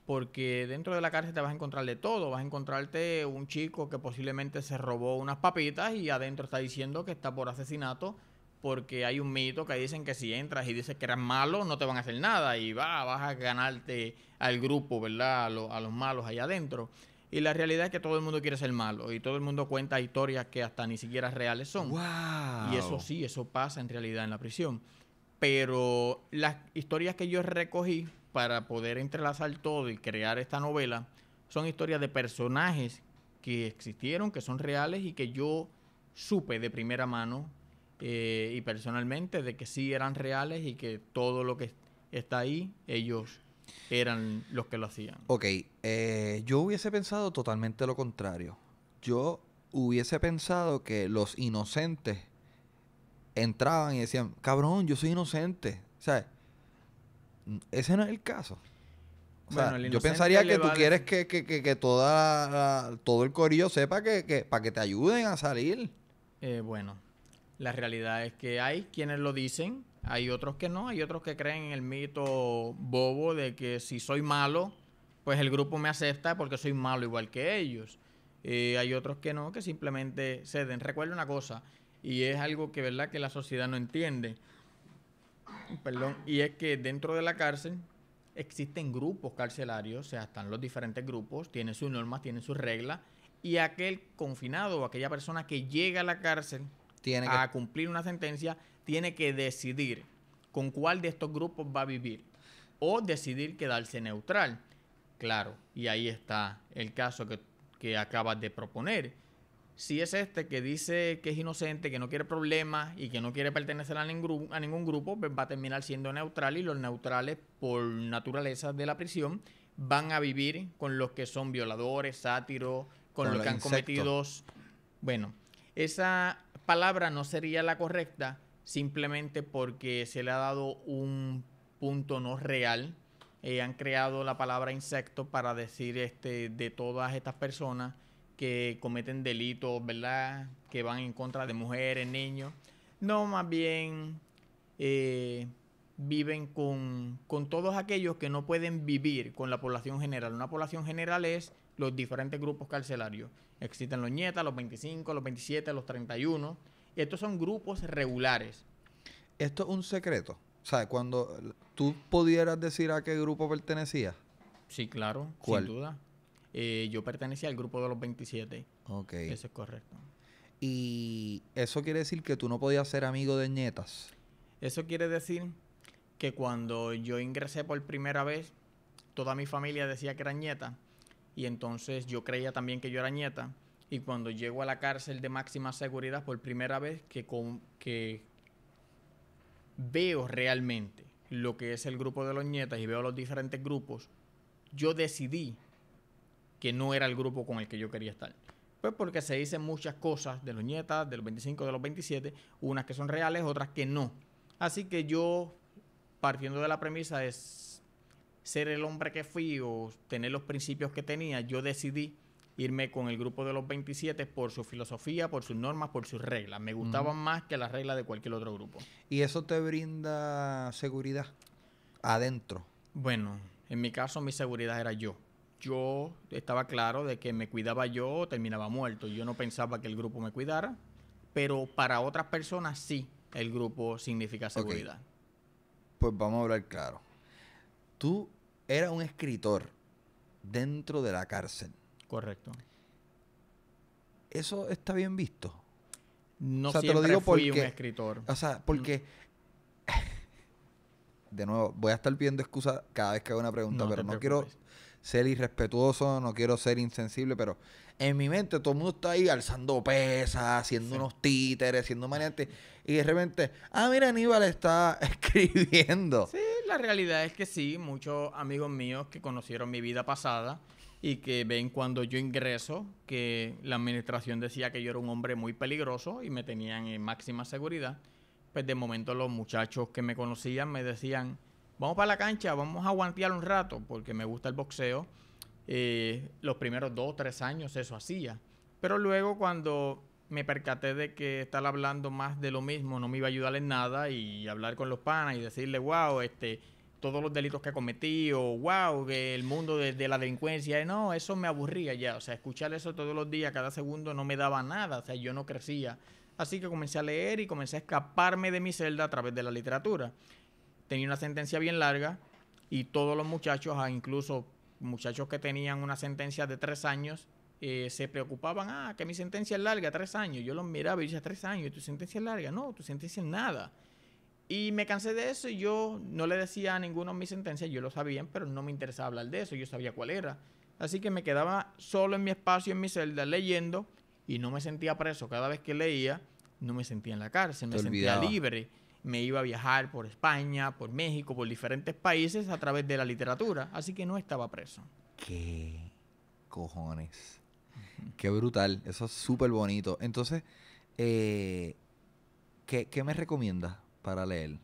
porque dentro de la cárcel te vas a encontrar de todo. Vas a encontrarte un chico que posiblemente se robó unas papitas y adentro está diciendo que está por asesinato porque hay un mito que dicen que si entras y dices que eres malo no te van a hacer nada y va, vas a ganarte al grupo, ¿verdad? A, los malos allá adentro. Y la realidad es que todo el mundo quiere ser malo y todo el mundo cuenta historias que hasta ni siquiera reales son. Y eso sí, eso pasa en realidad en la prisión. Pero las historias que yo recogí para poder entrelazar todo y crear esta novela son historias de personajes que existieron, que son reales y que yo supe de primera mano eh, y personalmente de que sí eran reales y que todo lo que está ahí, ellos eran los que lo hacían. Ok, eh, yo hubiese pensado totalmente lo contrario. Yo hubiese pensado que los inocentes entraban y decían, cabrón, yo soy inocente. ¿Sabes? Ese no es el caso. yo pensaría que tú quieres que, toda todo el corillo sepa que, que para que te ayuden a salir. Eh, bueno, la realidad es que hay quienes lo dicen, hay otros que no, hay otros que creen en el mito bobo de que si soy malo, pues el grupo me acepta porque soy malo igual que ellos. Eh, hay otros que no, que simplemente ceden. Recuerda una cosa, y es algo que verdad que la sociedad no entiende perdón, y es que dentro de la cárcel existen grupos carcelarios, o sea, están los diferentes grupos, tienen sus normas, tienen sus reglas, y aquel confinado o aquella persona que llega a la cárcel tiene a cumplir una sentencia tiene que decidir con cuál de estos grupos va a vivir o decidir quedarse neutral. Claro, y ahí está el caso que, que acabas de proponer si es este que dice que es inocente, que no quiere problemas y que no quiere pertenecer a ningún, grupo, pues va a terminar siendo neutral y los neutrales, por naturaleza de la prisión, van a vivir con los que son violadores, sátiros, con, los que han cometido... Bueno, esa palabra no sería la correcta simplemente porque se le ha dado un punto no real. Eh, han creado la palabra insecto para decir este, de todas estas personas que cometen delitos, ¿verdad? Que van en contra de mujeres, niños. No, más bien eh, viven con, todos aquellos que no pueden vivir con la población general. Una población general es los diferentes grupos carcelarios. Existen los nietas, los 25, los 27, los 31. Estos son grupos regulares. Esto es un secreto. O sea, cuando tú pudieras decir a qué grupo pertenecías. Sí, claro, sin duda. Eh, yo pertenecía al grupo de los 27. Ok. Eso es correcto. ¿Y eso quiere decir que tú no podías ser amigo de nietas. Eso quiere decir que cuando yo ingresé por primera vez, toda mi familia decía que era nieta. Y entonces yo creía también que yo era nieta. Y cuando llego a la cárcel de máxima seguridad por primera vez, que, veo realmente lo que es el grupo de los nietas y veo los diferentes grupos, yo decidí que no era el grupo con el que yo quería estar. Pues porque se dicen muchas cosas de los nietas, de los 25, de los 27, unas que son reales, otras que no. Así que yo, partiendo de la premisa de ser el hombre que fui o tener los principios que tenía, yo decidí irme con el grupo de los 27 por su filosofía, por sus normas, por sus reglas. Me gustaban más que las reglas de cualquier otro grupo. ¿Y eso te brinda seguridad adentro? Bueno, en mi caso mi seguridad era yo yo estaba claro de que me cuidaba yo, terminaba muerto. Yo no pensaba que el grupo me cuidara, pero para otras personas sí el grupo significa seguridad. Pues vamos a hablar claro. Tú eras un escritor dentro de la cárcel. Correcto. ¿Eso está bien visto? No siempre fui un escritor. O sea, porque... Mm. <laughs> de nuevo, voy a estar pidiendo excusa cada vez que hago una pregunta, pero no quiero ser irrespetuoso, no quiero ser insensible, pero en mi mente todo el mundo está ahí alzando pesas, haciendo unos títeres, siendo maniantes, y de repente, ah, mira, Aníbal está <laughs> escribiendo. Sí, la realidad es que sí, muchos amigos míos que conocieron mi vida pasada y que ven cuando yo ingreso que la administración decía que yo era un hombre muy peligroso y me tenían en máxima seguridad, pues de momento los muchachos que me conocían me decían, vamos para la cancha, vamos a guantear un rato, porque me gusta el boxeo. Eh, los primeros dos o tres años eso hacía. Pero luego cuando me percaté de que estar hablando más de lo mismo no me iba a ayudar en nada y hablar con los panas y decirle, wow, este, todos los delitos que cometí o wow, el mundo de, la delincuencia, no, eso me aburría ya, o sea, escuchar eso todos los días, cada segundo no me daba nada, o sea, yo no crecía. Así que comencé a leer y comencé a escaparme de mi celda a través de la literatura tenía una sentencia bien larga y todos los muchachos, ah, incluso muchachos que tenían una sentencia de tres años, eh, se preocupaban, ah, que mi sentencia es larga, tres años. Yo los miraba y decía, tres años, tu sentencia es larga. No, tu sentencia es nada. Y me cansé de eso y yo no le decía a ninguno mi sentencia. yo lo sabía, pero no me interesaba hablar de eso, yo sabía cuál era. Así que me quedaba solo en mi espacio, en mi celda, leyendo y no me sentía preso. Cada vez que leía, no me sentía en la cárcel, me sentía libre me iba a viajar por España, por México, por diferentes países a través de la literatura, así que no estaba preso. ¿Qué cojones? Qué brutal, eso es súper bonito. Entonces, eh, ¿qué, me recomiendas para leer?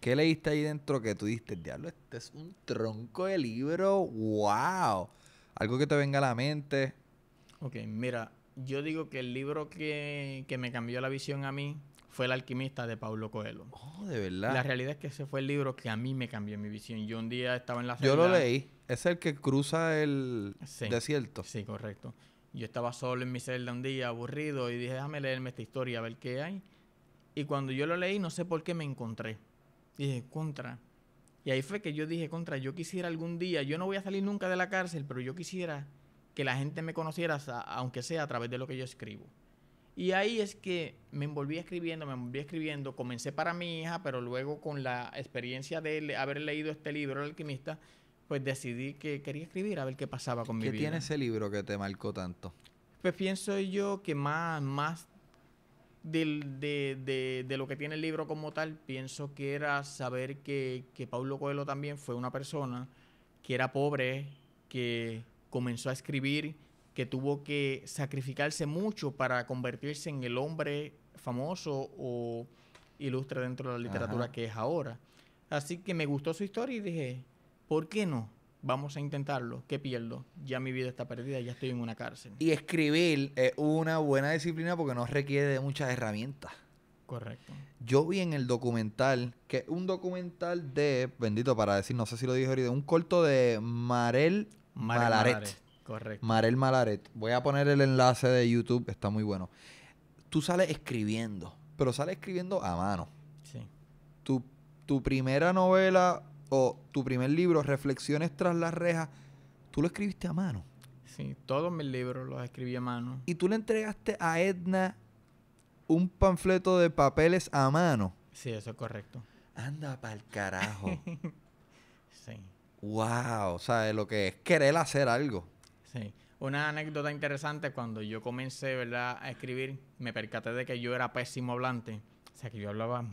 ¿Qué leíste ahí dentro que tú diste, diablo, este es un tronco de libro, wow? Algo que te venga a la mente. Ok, mira, yo digo que el libro que, que me cambió la visión a mí fue El alquimista de Pablo Coelho. Oh, de verdad. La realidad es que ese fue el libro que a mí me cambió mi visión. Yo un día estaba en la celda. Yo lo leí. Es el que cruza el desierto. Sí, correcto. Yo estaba solo en mi celda un día, aburrido, y dije, déjame leerme esta historia, a ver qué hay. Y cuando yo lo leí, no sé por qué me encontré. Dije, contra. Y ahí fue que yo dije, contra, yo quisiera algún día, yo no voy a salir nunca de la cárcel, pero yo quisiera que la gente me conociera, aunque sea a través de lo que yo escribo. Y ahí es que me envolví escribiendo, me envolví escribiendo. Comencé para mi hija, pero luego con la experiencia de haber leído este libro, El alquimista, pues decidí que quería escribir a ver qué pasaba con mi vida. ¿Qué tiene ese libro que te marcó tanto? Pues pienso yo que más, más de, lo que tiene el libro como tal, pienso que era saber que, que Paulo Coelho también fue una persona que era pobre, que comenzó a escribir que tuvo que sacrificarse mucho para convertirse en el hombre famoso o ilustre dentro de la literatura que es ahora. Así que me gustó su historia y dije, ¿por qué no? Vamos a intentarlo. ¿Qué pierdo? Ya mi vida está perdida, ya estoy en una cárcel. Y escribir es una buena disciplina porque no requiere de muchas herramientas. Correcto. Yo vi en el documental, que un documental de, bendito para decir, no sé si lo dije ahorita, un corto de Marel Malaret. Correcto. Marel Malaret. Voy a poner el enlace de YouTube, está muy bueno. Tú sales escribiendo, pero sales escribiendo a mano. Sí. Tu, tu primera novela o tu primer libro, Reflexiones tras las rejas, tú lo escribiste a mano. Sí, todos mis libros los escribí a mano. Y tú le entregaste a Edna un panfleto de papeles a mano. Sí, eso es correcto. Anda pa'l carajo. <laughs> sí. Wow, o sea, lo que es querer hacer algo. Una anécdota interesante, cuando yo comencé ¿verdad? a escribir, me percaté de que yo era pésimo hablante. O sea, que yo hablaba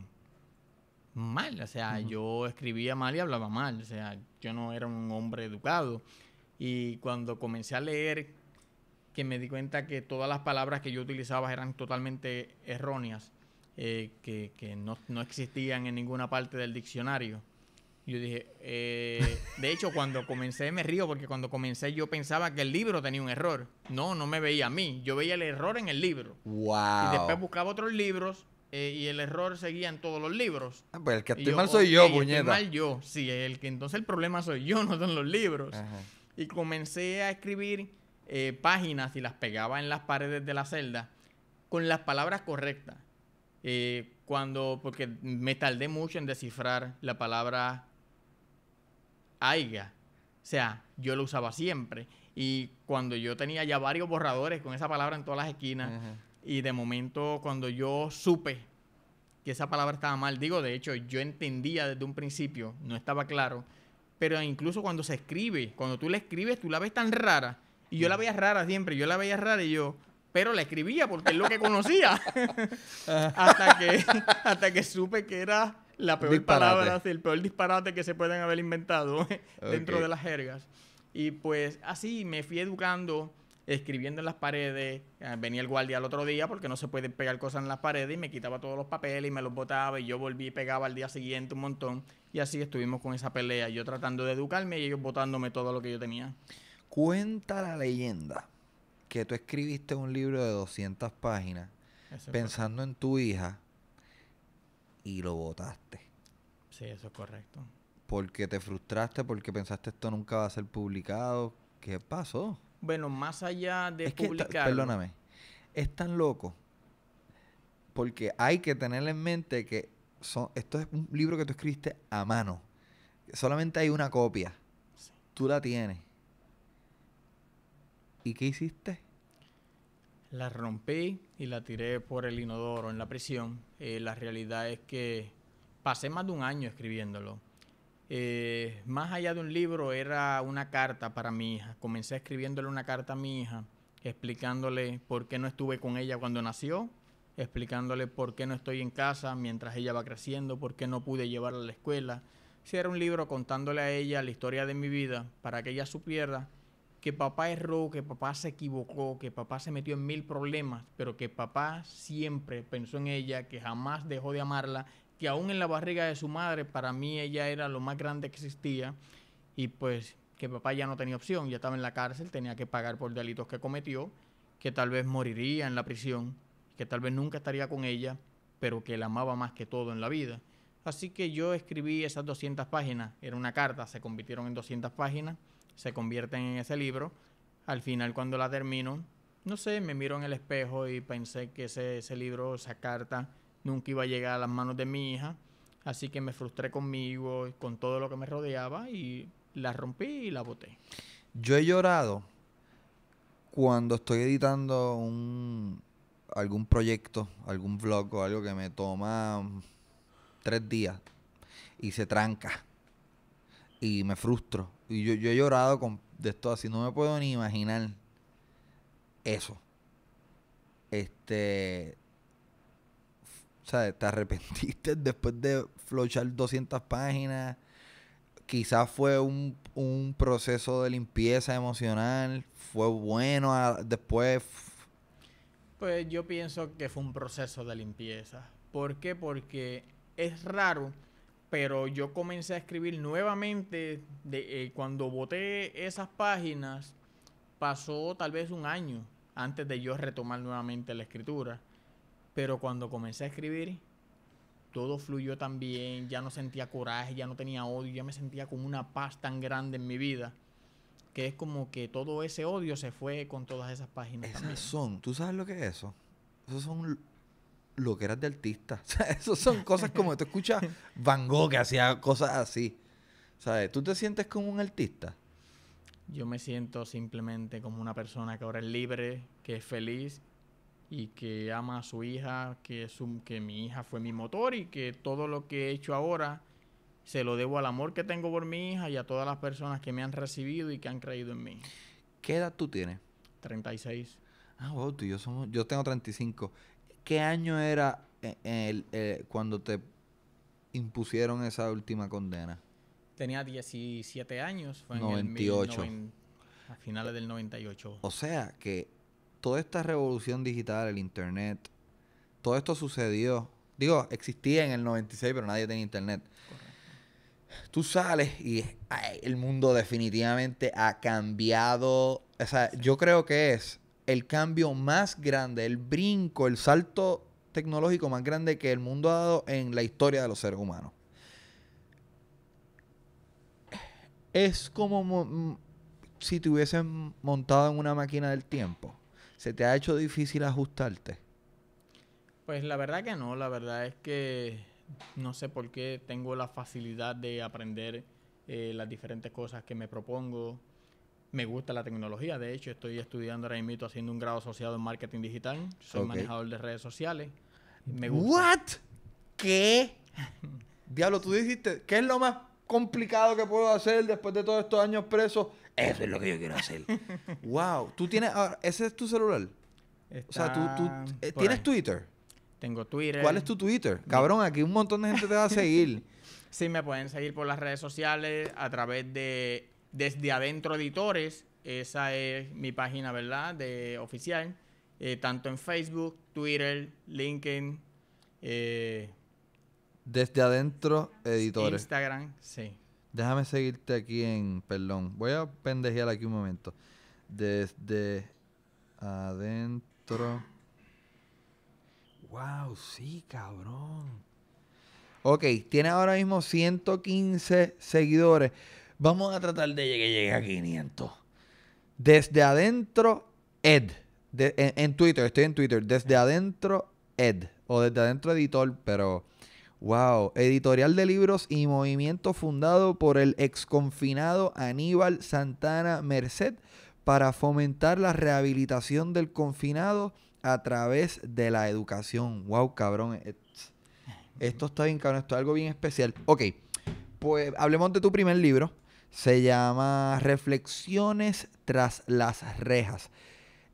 mal. O sea, yo escribía mal y hablaba mal. O sea, yo no era un hombre educado. Y cuando comencé a leer, que me di cuenta que todas las palabras que yo utilizaba eran totalmente erróneas, eh, que, no, existían en ninguna parte del diccionario. Yo dije, eh, de hecho, cuando comencé, me río porque cuando comencé yo pensaba que el libro tenía un error. No, no me veía a mí. Yo veía el error en el libro. Y después buscaba otros libros eh, y el error seguía en todos los libros. Ah, pues el que estoy mal soy yo, el puñeta. Estoy mal yo. Sí, el que entonces el problema soy yo, <laughs> no son los libros. Y comencé a escribir eh, páginas y las pegaba en las paredes de la celda con las palabras correctas. cuando, porque me tardé mucho en descifrar la palabra ayga, O sea, yo lo usaba siempre. Y cuando yo tenía ya varios borradores con esa palabra en todas las esquinas, y de momento cuando yo supe que esa palabra estaba mal, digo, de hecho, yo entendía desde un principio, no estaba claro, pero incluso cuando se escribe, cuando tú la escribes, tú la ves tan rara, y yo la veía rara siempre, yo la veía rara y yo, pero la escribía porque es lo que conocía. <laughs> hasta, que, <laughs> hasta que supe que era la peor palabra, el peor disparate que se pueden haber inventado <laughs> dentro de las jergas. Y pues así me fui educando, escribiendo en las paredes. Ah, venía el guardia al otro día porque no se puede pegar cosas en las paredes y me quitaba todos los papeles y me los botaba y yo volví y pegaba al día siguiente un montón. Y así estuvimos con esa pelea, yo tratando de educarme y ellos botándome todo lo que yo tenía. Cuenta la leyenda que tú escribiste un libro de 200 páginas pensando en tu hija y lo votaste. Sí, eso es correcto. Porque te frustraste, porque pensaste esto nunca va a ser publicado. ¿Qué pasó? Bueno, más allá de es publicar. Perdóname. Es tan loco. Porque hay que tener en mente que son, esto es un libro que tú escribiste a mano. Solamente hay una copia. Tú la tienes. ¿Y qué hiciste? la rompí y la tiré por el inodoro en la prisión. Eh, la realidad es que pasé más de un año escribiéndolo. Eh, más allá de un libro, era una carta para mi hija. Comencé escribiéndole una carta a mi hija, explicándole por qué no estuve con ella cuando nació, explicándole por qué no estoy en casa mientras ella va creciendo, por qué no pude llevarla a la escuela. Si era un libro contándole a ella la historia de mi vida para que ella supiera que papá erró, que papá se equivocó, que papá se metió en mil problemas, pero que papá siempre pensó en ella, que jamás dejó de amarla, que aún en la barriga de su madre, para mí ella era lo más grande que existía, y pues que papá ya no tenía opción, ya estaba en la cárcel, tenía que pagar por delitos que cometió, que tal vez moriría en la prisión, que tal vez nunca estaría con ella, pero que la amaba más que todo en la vida. Así que yo escribí esas 200 páginas, era una carta, se convirtieron en 200 páginas se convierten en ese libro. Al final, cuando la termino, no sé, me miro en el espejo y pensé que ese, ese libro, esa carta, nunca iba a llegar a las manos de mi hija. Así que me frustré conmigo, con todo lo que me rodeaba y la rompí y la boté. Yo he llorado cuando estoy editando un, algún proyecto, algún vlog o algo que me toma tres días y se tranca y me frustro. Y yo, he llorado con, de esto así, no me puedo ni imaginar eso. Este. O sea, te arrepentiste <laughs> después de flochar 200 páginas. Quizás fue un, proceso de limpieza emocional. Fue bueno después. Pues yo pienso que fue un proceso de limpieza. ¿Por qué? Porque es raro pero yo comencé a escribir nuevamente de, eh, cuando boté esas páginas, pasó tal vez un año antes de yo retomar nuevamente la escritura. Pero cuando comencé a escribir, todo fluyó tan bien, ya no sentía coraje, ya no tenía odio, ya me sentía como una paz tan grande en mi vida, que es como que todo ese odio se fue con todas esas páginas. Esas son, ¿tú sabes lo que es eso? Esos son lo que eras de artista. <laughs> O sea, eso son cosas como tú escuchas <laughs> Van Gogh que hacía cosas así. ¿Sabes? ¿Tú te sientes como un artista? Yo me siento simplemente como una persona que ahora es libre, que es feliz y que ama a su hija, que, que mi hija fue mi motor y que todo lo que he hecho ahora se lo debo al amor que tengo por mi hija y a todas las personas que me han recibido y que han creído en mí. ¿Qué edad tú tienes? 36. Ah, wow, tú y yo somos... Yo tengo 35. ¿Qué año era eh, el, eh, cuando te impusieron esa última condena? Tenía 17 años, fue 98. en el a finales del 98. O sea que toda esta revolución digital, el internet, todo esto sucedió. Digo, existía en el 96, pero nadie tenía internet. Tú sales y el mundo definitivamente ha cambiado. O sea, yo creo que es el cambio más grande, el brinco, el salto tecnológico más grande que el mundo ha dado en la historia de los seres humanos. Es como si te hubiesen montado en una máquina del tiempo. ¿Se te ha hecho difícil ajustarte? Pues la verdad que no, la verdad es que no sé por qué tengo la facilidad de aprender eh, las diferentes cosas que me propongo, me gusta la tecnología, de hecho estoy estudiando ahora mismo haciendo un grado asociado en marketing digital. Soy manejador de redes sociales. Me What? ¿Qué? <laughs> Diablo, tú dijiste, ¿qué es lo más complicado que puedo hacer después de todos estos años presos? Eso es lo que yo quiero hacer. <laughs> wow, tú tienes ah, ese es tu celular. o sea, tú, tú eh, tienes Twitter. Tengo Twitter. ¿Cuál es tu Twitter? Cabrón, aquí un montón de gente te va a seguir. <laughs> sí, me pueden seguir por las redes sociales a través de desde adentro editores, esa es mi página, ¿verdad? De oficial, eh, tanto en Facebook, Twitter, LinkedIn. Eh, desde adentro editores. Instagram, sí. Déjame seguirte aquí en, perdón, voy a pendejear aquí un momento. Desde adentro. Wow, sí, cabrón. Ok, tiene ahora mismo 115 seguidores. Vamos a tratar de que llegue a 500. Desde adentro, Ed. en, en, Twitter, estoy en Twitter. Desde adentro, Ed. O desde adentro, editor, pero. Wow. Editorial de libros y movimiento fundado por el exconfinado Aníbal Santana Merced para fomentar la rehabilitación del confinado a través de la educación. Wow, cabrón. Esto está bien, cabrón. Esto es algo bien especial. Ok. Pues hablemos de tu primer libro. Se llama Reflexiones tras las rejas.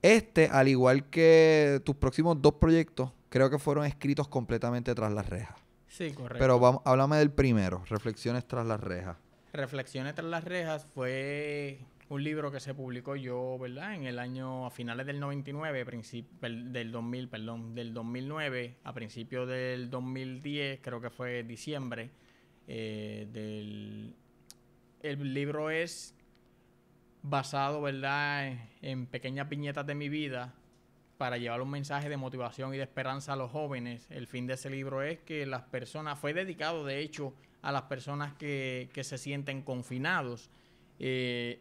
Este, al igual que tus próximos dos proyectos, creo que fueron escritos completamente tras las rejas. Sí, correcto. Pero vamos, háblame del primero, Reflexiones tras las rejas. Reflexiones tras las rejas fue un libro que se publicó yo, ¿verdad? En el año, a finales del 99, del 2000, perdón, del 2009, a principios del 2010, creo que fue diciembre eh, del el libro es basado, ¿verdad?, en pequeñas piñetas de mi vida para llevar un mensaje de motivación y de esperanza a los jóvenes. El fin de ese libro es que las personas, fue dedicado de hecho a las personas que, que se sienten confinados, eh,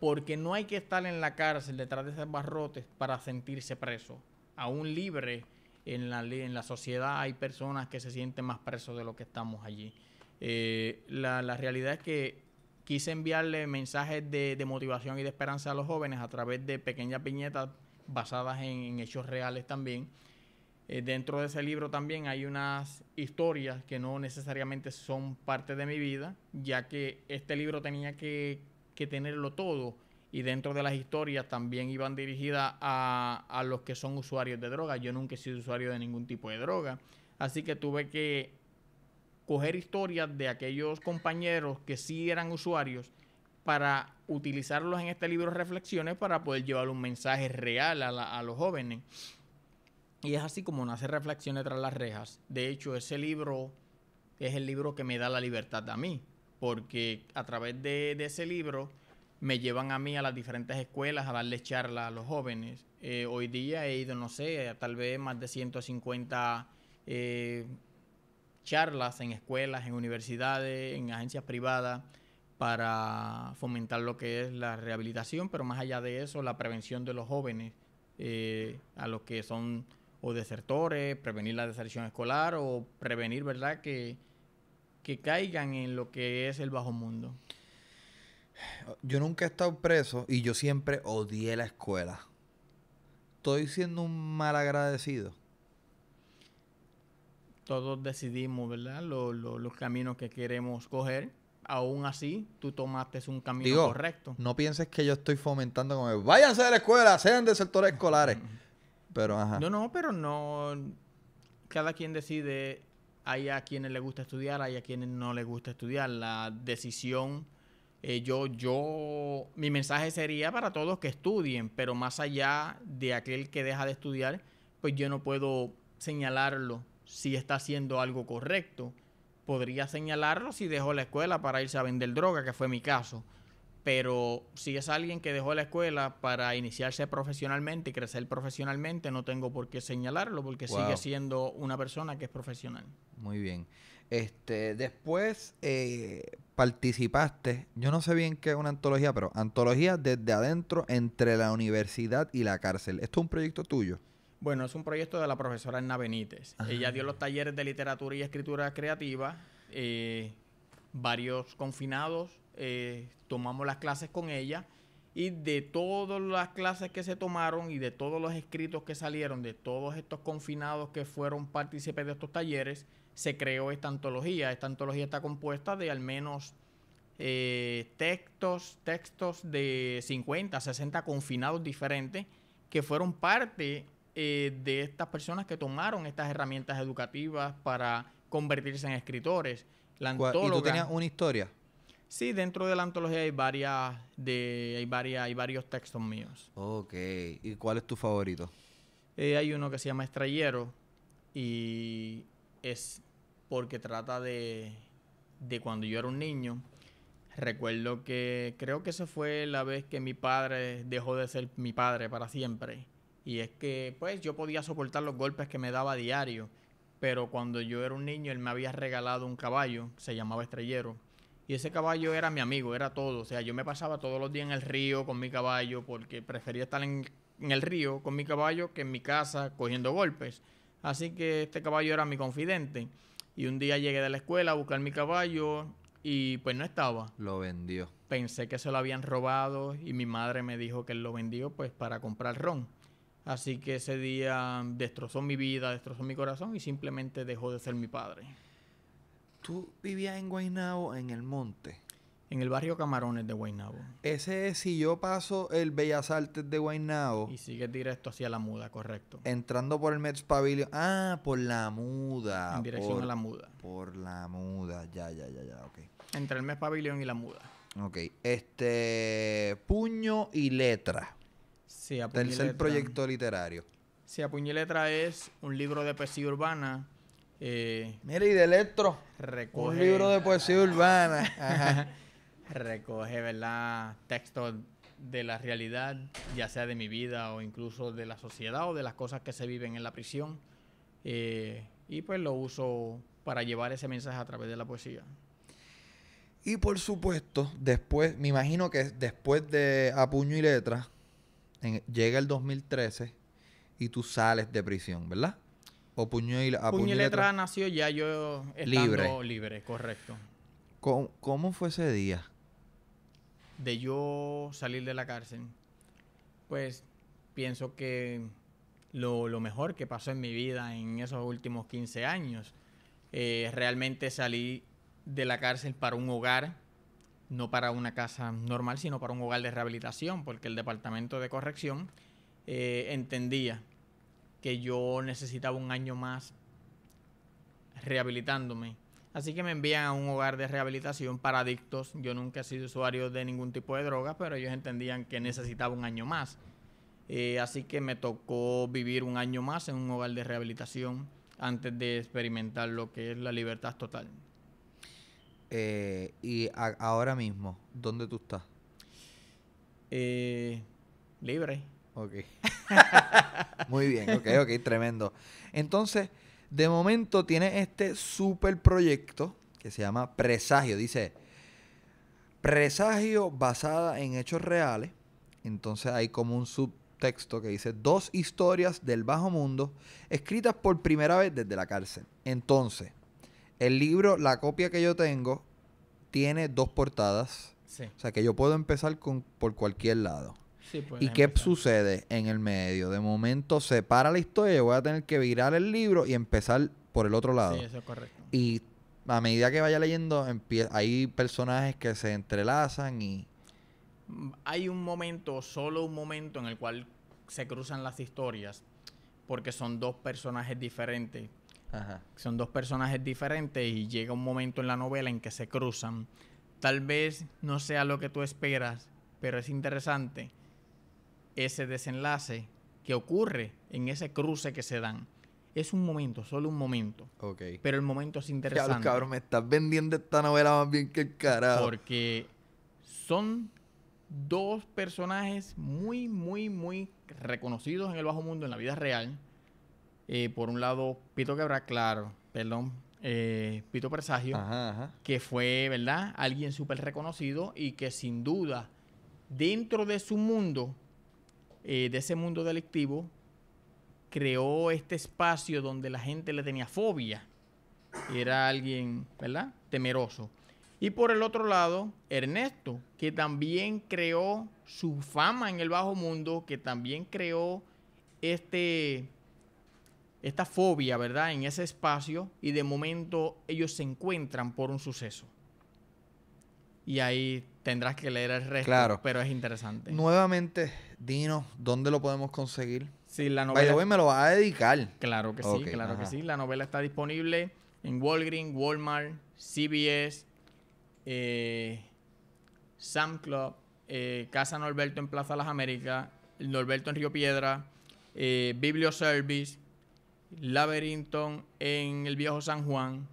porque no hay que estar en la cárcel detrás de esos barrotes para sentirse preso. Aún libre en la, en la sociedad hay personas que se sienten más presos de lo que estamos allí. Eh, la, realidad es que quise enviarle mensajes de, motivación y de esperanza a los jóvenes a través de pequeñas viñetas basadas en, hechos reales también. Eh, dentro de ese libro también hay unas historias que no necesariamente son parte de mi vida, ya que este libro tenía que, tenerlo todo y dentro de las historias también iban dirigidas a, a, los que son usuarios de droga. Yo nunca he sido usuario de ningún tipo de droga, así que tuve que coger historias de aquellos compañeros que sí eran usuarios para utilizarlos en este libro Reflexiones para poder llevar un mensaje real a, los jóvenes. Y es así como nace Reflexiones tras las rejas. De hecho, ese libro es el libro que me da la libertad a mí, porque a través de, ese libro me llevan a mí a las diferentes escuelas a darle charla a los jóvenes. Eh, hoy día he ido, no sé, tal vez más de 150 charlas en escuelas, en universidades, en agencias privadas para fomentar lo que es la rehabilitación, pero más allá de eso, la prevención de los jóvenes eh, a los que son o desertores, prevenir la deserción escolar o prevenir, ¿verdad?, que, que caigan en lo que es el bajo mundo. Yo nunca he estado preso y yo siempre odié la escuela. Estoy siendo un mal agradecido todos decidimos, ¿verdad? los caminos que queremos coger. Aún así, tú tomaste un camino correcto. No pienses que yo estoy fomentando como, el, váyanse de la escuela, sean de sectores escolares. <laughs> Pero, ajá. No, no, pero no. Cada quien decide. Hay a quienes le gusta estudiar, hay a quienes no le gusta estudiar. La decisión, eh, yo, yo, mi mensaje sería para todos que estudien, pero más allá de aquel que deja de estudiar, pues yo no puedo señalarlo si está haciendo algo correcto. Podría señalarlo si dejó la escuela para irse a vender droga, que fue mi caso. Pero si es alguien que dejó la escuela para iniciarse profesionalmente y crecer profesionalmente, no tengo por qué señalarlo porque sigue siendo una persona que es profesional. Muy bien. Este, después eh, participaste, yo no sé bien qué es una antología, pero antología desde adentro entre la universidad y la cárcel. ¿Esto es un proyecto tuyo? Bueno, es un proyecto de la profesora Ana Benítez. Ah. Ella dio los talleres de literatura y escritura creativa. Eh, varios confinados eh, tomamos las clases con ella. Y de todas las clases que se tomaron y de todos los escritos que salieron, de todos estos confinados que fueron partícipes de estos talleres, se creó esta antología. Esta antología está compuesta de al menos eh, textos, textos de 50, 60 confinados diferentes que fueron parte eh, de estas personas que tomaron estas herramientas educativas para convertirse en escritores. La ¿Y tú tenías una historia? Sí, dentro de la antología hay varias, de, hay varias, varios textos míos. Ok. ¿Y cuál es tu favorito? Eh, hay uno que se llama Estrellero y es porque trata de, de cuando yo era un niño. Recuerdo que creo que esa fue la vez que mi padre dejó de ser mi padre para siempre. Y es que, pues, yo podía soportar los golpes que me daba a diario, pero cuando yo era un niño, él me había regalado un caballo, se llamaba Estrellero. Y ese caballo era mi amigo, era todo. O sea, yo me pasaba todos los días en el río con mi caballo, porque prefería estar en, el río con mi caballo que en mi casa cogiendo golpes. Así que este caballo era mi confidente. Y un día llegué de la escuela a buscar mi caballo y pues no estaba. Lo vendió. Pensé que se lo habían robado y mi madre me dijo que él lo vendió pues para comprar ron. Así que ese día destrozó mi vida, destrozó mi corazón y simplemente dejó de ser mi padre. ¿Tú vivías en Guaynabo, en el monte? En el barrio Camarones de Guaynabo. Ese es si yo paso el Bellas Artes de Guaynabo. Y sigue directo hacia la muda, correcto. Entrando por el Mets Pavilion. Ah, por la muda. En dirección a la muda. Por la muda, ya, ya, ya, ya, ok. Entre el Mets Pavilion y la muda. Ok, este. Puño y letra. Sí, Tercer proyecto literario. Sí, a y letra es un libro de poesía urbana. Eh, Mira, y de electro. un libro de poesía urbana. <laughs> recoge, ¿verdad? Textos de la realidad, ya sea de mi vida o incluso de la sociedad o de las cosas que se viven en la prisión. Eh, y pues lo uso para llevar ese mensaje a través de la poesía. Y por supuesto, después, me imagino que después de Apuño y Letra, llega el 2013 y tú sales de prisión, ¿verdad? O puño y, letra, nació ya yo estando libre, libre correcto. ¿Cómo, ¿Cómo, fue ese día? De yo salir de la cárcel. Pues pienso que lo, mejor que pasó en mi vida en esos últimos 15 años, eh, realmente salí de la cárcel para un hogar no para una casa normal, sino para un hogar de rehabilitación, porque el departamento de corrección eh, entendía que yo necesitaba un año más rehabilitándome. Así que me envían a un hogar de rehabilitación para adictos. Yo nunca he sido usuario de ningún tipo de droga, pero ellos entendían que necesitaba un año más. Eh, así que me tocó vivir un año más en un hogar de rehabilitación antes de experimentar lo que es la libertad total. Eh, y ahora mismo, ¿dónde tú estás? Eh, libre. Ok. <laughs> Muy bien, ok, ok, tremendo. Entonces, de momento tiene este super proyecto que se llama Presagio. Dice, Presagio basada en hechos reales. Entonces hay como un subtexto que dice, dos historias del bajo mundo escritas por primera vez desde la cárcel. Entonces, el libro, la copia que yo tengo, tiene dos portadas. Sí. O sea que yo puedo empezar por cualquier lado. ¿Y qué sucede en el medio? De momento se para la historia, yo voy a tener que virar el libro y empezar por el otro lado. Sí, eso es correcto. Y a medida que vaya leyendo, hay personajes que se entrelazan y... Hay un momento, solo un momento en el cual se cruzan las historias, porque son dos personajes diferentes son dos personajes diferentes y llega un momento en la novela en que se cruzan. Tal vez no sea lo que tú esperas, pero es interesante ese desenlace que ocurre en ese cruce que se dan. Es un momento, solo un momento. Pero el momento es interesante. cabrón, me estás vendiendo esta novela más bien que el carajo. Porque son dos personajes muy, muy, muy reconocidos en el bajo mundo, en la vida real eh, por un lado, Pito Quebra, claro, perdón, eh, Pito Presagio, que fue, ¿verdad? Alguien súper reconocido y que sin duda, dentro de su mundo, eh, de ese mundo delictivo, creó este espacio donde la gente le tenía fobia. Era alguien, ¿verdad? Temeroso. Y por el otro lado, Ernesto, que también creó su fama en el bajo mundo, que también creó este esta fobia, ¿verdad? En ese espacio y de momento ellos se encuentran por un suceso. Y ahí tendrás que leer el resto, claro. pero es interesante. Nuevamente, dinos, ¿dónde lo podemos conseguir? Sí, la novela... me lo va a dedicar. Claro que sí, claro que sí. La novela está disponible en Walgreens, Walmart, CBS, eh, Sam Club, eh, Casa Norberto en Plaza Las Américas, Norberto en Río Piedra, eh, ...Biblio Service... Labyrinthon en el Viejo San Juan,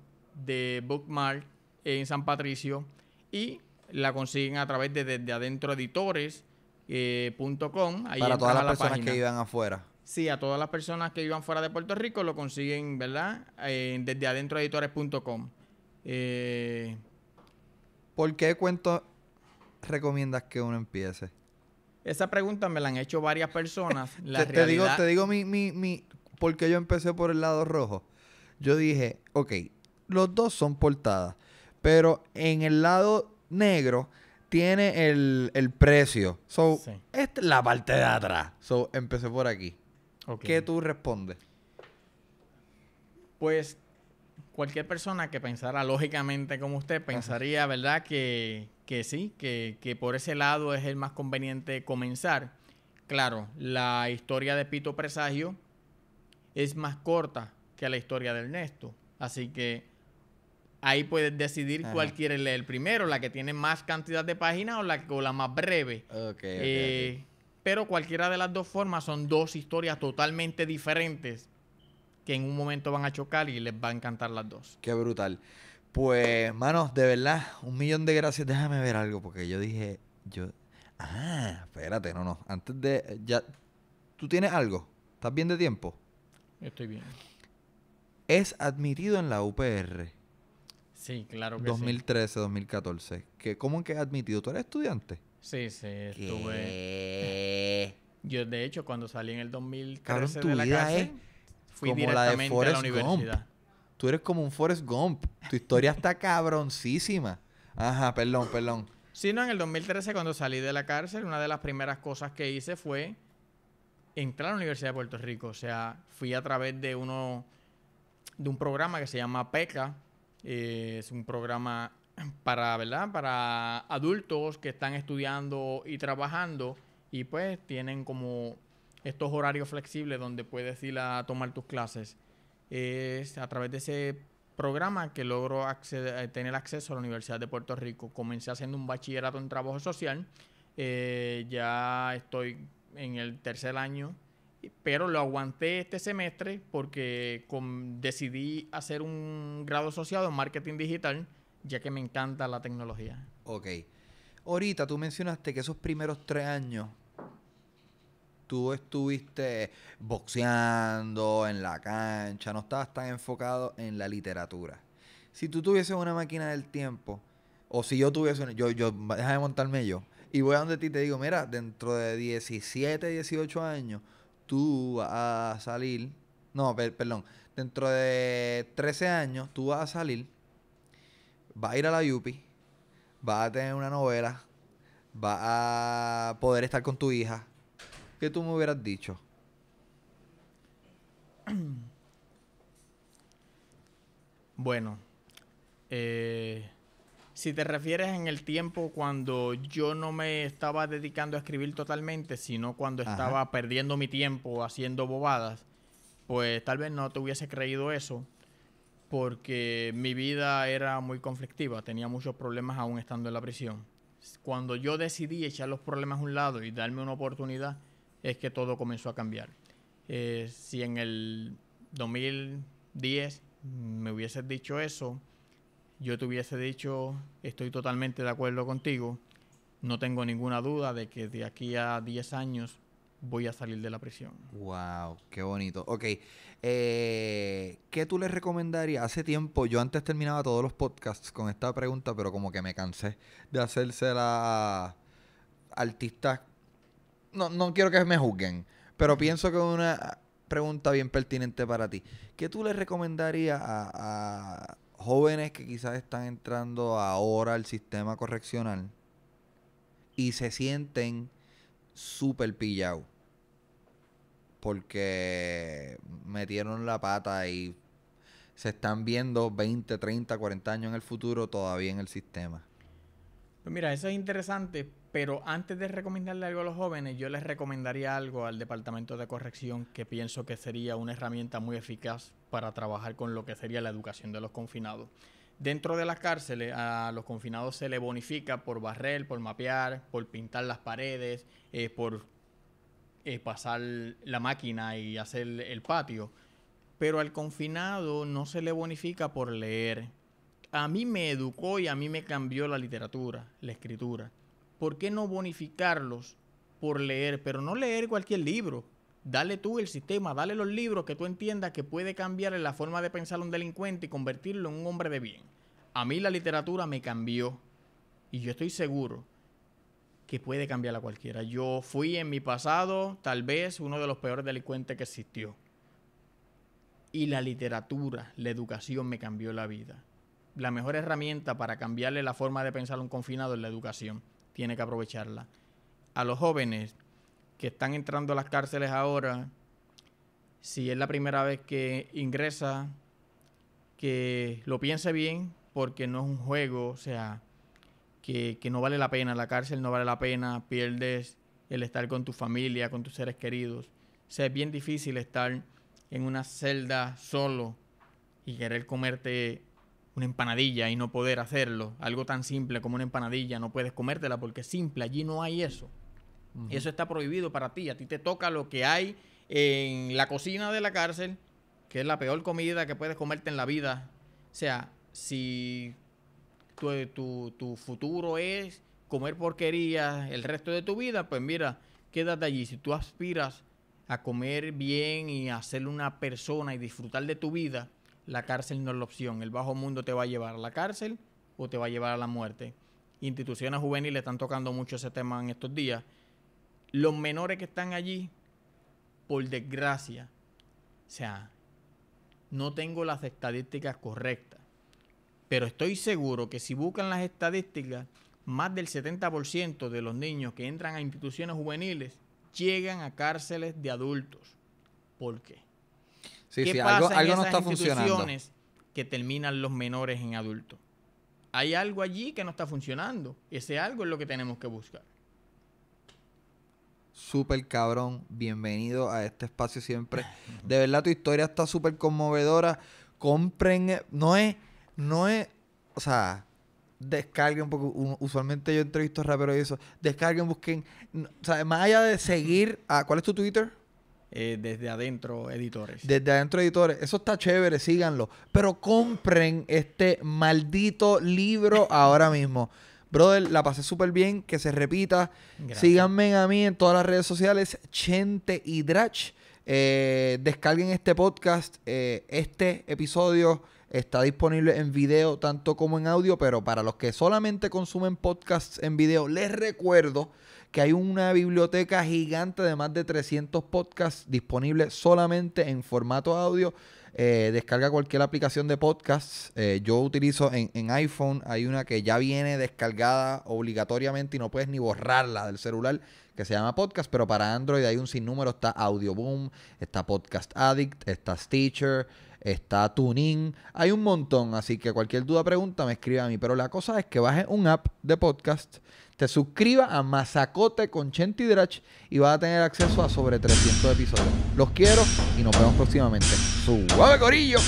de Bookmark en San Patricio y la consiguen a través de desde adentro eh, Para todas las personas que iban afuera. Sí, a todas las personas que iban fuera de Puerto Rico lo consiguen, ¿verdad? Eh, desde adentro eh, ¿Por qué cuento recomiendas que uno empiece? Esa pregunta me la han hecho varias personas. <laughs> te, digo, te digo mi, mi, mi porque yo empecé por el lado rojo? Yo dije, ok, los dos son portadas, pero en el lado negro tiene el, precio. So, esta es la parte de atrás. So, empecé por aquí. ¿Qué tú respondes? Pues cualquier persona que pensara lógicamente como usted pensaría, ¿verdad? Que, sí, que, por ese lado es el más conveniente comenzar. Claro, la historia de Pito Presagio es más corta que la historia de Ernesto. Así que ahí puedes decidir cuál quieres leer primero, la que tiene más cantidad de páginas o la, la más breve. Eh, pero cualquiera de las dos formas son dos historias totalmente diferentes que en un momento van a chocar y les va a encantar las dos. Qué brutal. Pues, manos, de verdad, un millón de gracias. Déjame ver algo, porque yo dije, yo... Ah, espérate, no, no. Antes de... Ya... ¿Tú tienes algo? ¿Estás bien de tiempo? Estoy bien. Es admitido en la UPR. Sí, claro que 2013, 2014. ¿Qué, ¿Cómo que admitido? ¿Tú eres estudiante? Sí, sí, estuve. Yo, de hecho, cuando salí en el 2013 de la fui directamente a la universidad. Tú eres como un Forrest Gump. Tu historia está cabroncísima. Ajá, perdón, perdón. Sí, no, en el 2013 cuando salí de la cárcel, una de las primeras cosas que hice fue entrar a la Universidad de Puerto Rico. O sea, fui a través de uno de un programa que se llama PECA. Eh, es un programa para, ¿verdad? Para adultos que están estudiando y trabajando y pues tienen como estos horarios flexibles donde puedes ir a tomar tus clases. Es a través de ese programa que logro eh, tener acceso a la Universidad de Puerto Rico. Comencé haciendo un bachillerato en trabajo social. Eh, ya estoy en el tercer año, pero lo aguanté este semestre porque decidí hacer un grado asociado en marketing digital, ya que me encanta la tecnología. Ok. Ahorita tú mencionaste que esos primeros tres años tú estuviste boxeando en la cancha, no estabas tan enfocado en la literatura. Si tú tuvieses una máquina del tiempo, o si yo tuviese, yo, yo, déjame montarme yo, y voy a donde ti te digo, mira, dentro de 17, 18 años, tú vas a salir. No, perdón. Dentro de 13 años, tú vas a salir, vas a ir a la Yupi, vas a tener una novela, vas a poder estar con tu hija. ¿Qué tú me hubieras dicho? <clears throat> Bueno, eh, si te refieres en el tiempo cuando yo no me estaba dedicando a escribir totalmente, sino cuando estaba perdiendo mi tiempo haciendo bobadas, pues tal vez no te hubiese creído eso, porque mi vida era muy conflictiva, tenía muchos problemas aún estando en la prisión. Cuando yo decidí echar los problemas a un lado y darme una oportunidad, es que todo comenzó a cambiar. Eh, si en el 2010 me hubieses dicho eso, yo te hubiese dicho, estoy totalmente de acuerdo contigo, no tengo ninguna duda de que de aquí a 10 años voy a salir de la prisión. ¡Wow! ¡Qué bonito! Ok, eh, ¿qué tú le recomendarías? Hace tiempo, yo antes terminaba todos los podcasts con esta pregunta, pero como que me cansé de hacérsela la artistas. No, quiero que me juzguen, pero pienso que es una pregunta bien pertinente para ti. ¿Qué tú le recomendarías a jóvenes que quizás están entrando ahora al sistema correccional y se sienten súper pillados porque metieron la pata y se están viendo 20, 30, 40 años en el futuro todavía en el sistema. Pues mira, eso es interesante pero antes de recomendarle algo a los jóvenes, yo les recomendaría algo al Departamento de Corrección que pienso que sería una herramienta muy eficaz para trabajar con lo que sería la educación de los confinados. Dentro de las cárceles a los confinados se le bonifica por barrer, por mapear, por pintar las paredes, eh, por eh, pasar la máquina y hacer el patio. Pero al confinado no se le bonifica por leer. A mí me educó y a mí me cambió la literatura, la escritura. ¿por qué no bonificarlos por leer? Pero no leer cualquier libro. Dale tú el sistema, dale los libros que tú entiendas que puede cambiar la forma de pensar a un delincuente y convertirlo en un hombre de bien. A mí la literatura me cambió y yo estoy seguro que puede cambiar a cualquiera. Yo fui en mi pasado tal vez uno de los peores delincuentes que existió. Y la literatura, la educación me cambió la vida. La mejor herramienta para cambiarle la forma de pensar a un confinado es la educación tiene que aprovecharla. A los jóvenes que están entrando a las cárceles ahora, si es la primera vez que ingresa, que lo piense bien, porque no es un juego, o sea, que, no vale la pena, la cárcel no vale la pena, pierdes el estar con tu familia, con tus seres queridos. O sea, es bien difícil estar en una celda solo y querer comerte una empanadilla y no poder hacerlo, algo tan simple como una empanadilla, no puedes comértela porque es simple, allí no hay eso. ...y Eso está prohibido para ti, a ti te toca lo que hay en la cocina de la cárcel, que es la peor comida que puedes comerte en la vida. O sea, si tu, tu futuro es comer porquería el resto de tu vida, pues mira, quédate allí. Si tú aspiras a comer bien y a ser una persona y disfrutar de tu vida, la cárcel no es la opción. El bajo mundo te va a llevar a la cárcel o te va a llevar a la muerte. Instituciones juveniles están tocando mucho ese tema en estos días. Los menores que están allí, por desgracia, o sea, no tengo las estadísticas correctas, pero estoy seguro que si buscan las estadísticas, más del 70% de los niños que entran a instituciones juveniles llegan a cárceles de adultos. ¿Por qué? Sí, ¿Qué sí, algo, no está instituciones que terminan los menores en adultos? Hay algo allí que no está funcionando. Ese algo es lo que tenemos que buscar. Súper cabrón, bienvenido a este espacio siempre. De verdad, tu historia está súper conmovedora. Compren, no es, no es, o sea, descarguen, poco. usualmente yo entrevisto raperos y eso, descarguen, busquen, o sea, más allá de seguir a, ¿cuál es tu Twitter? Eh, desde adentro editores. Desde adentro editores. Eso está chévere, síganlo. Pero compren este maldito libro <laughs> ahora mismo. Brother, la pasé súper bien, que se repita. Síganme a mí en todas las redes sociales, Chente y Drach. Eh, descarguen este podcast. Eh, este episodio está disponible en video tanto como en audio, pero para los que solamente consumen podcasts en video, les recuerdo que hay una biblioteca gigante de más de 300 podcasts disponibles solamente en formato audio. Eh, descarga cualquier aplicación de podcast. Eh, yo utilizo en, iPhone, hay una que ya viene descargada obligatoriamente y no puedes ni borrarla del celular, que se llama Podcast, pero para Android hay un sinnúmero. Está Audio Boom, está Podcast Addict, está Stitcher, está TuneIn, hay un montón. Así que cualquier duda, pregunta, me escribe a mí. Pero la cosa es que baje un app de podcast te suscriba a Mazacote con Chenty Drach y vas a tener acceso a sobre 300 episodios. Los quiero y nos vemos próximamente. ¡Suave, Corillo!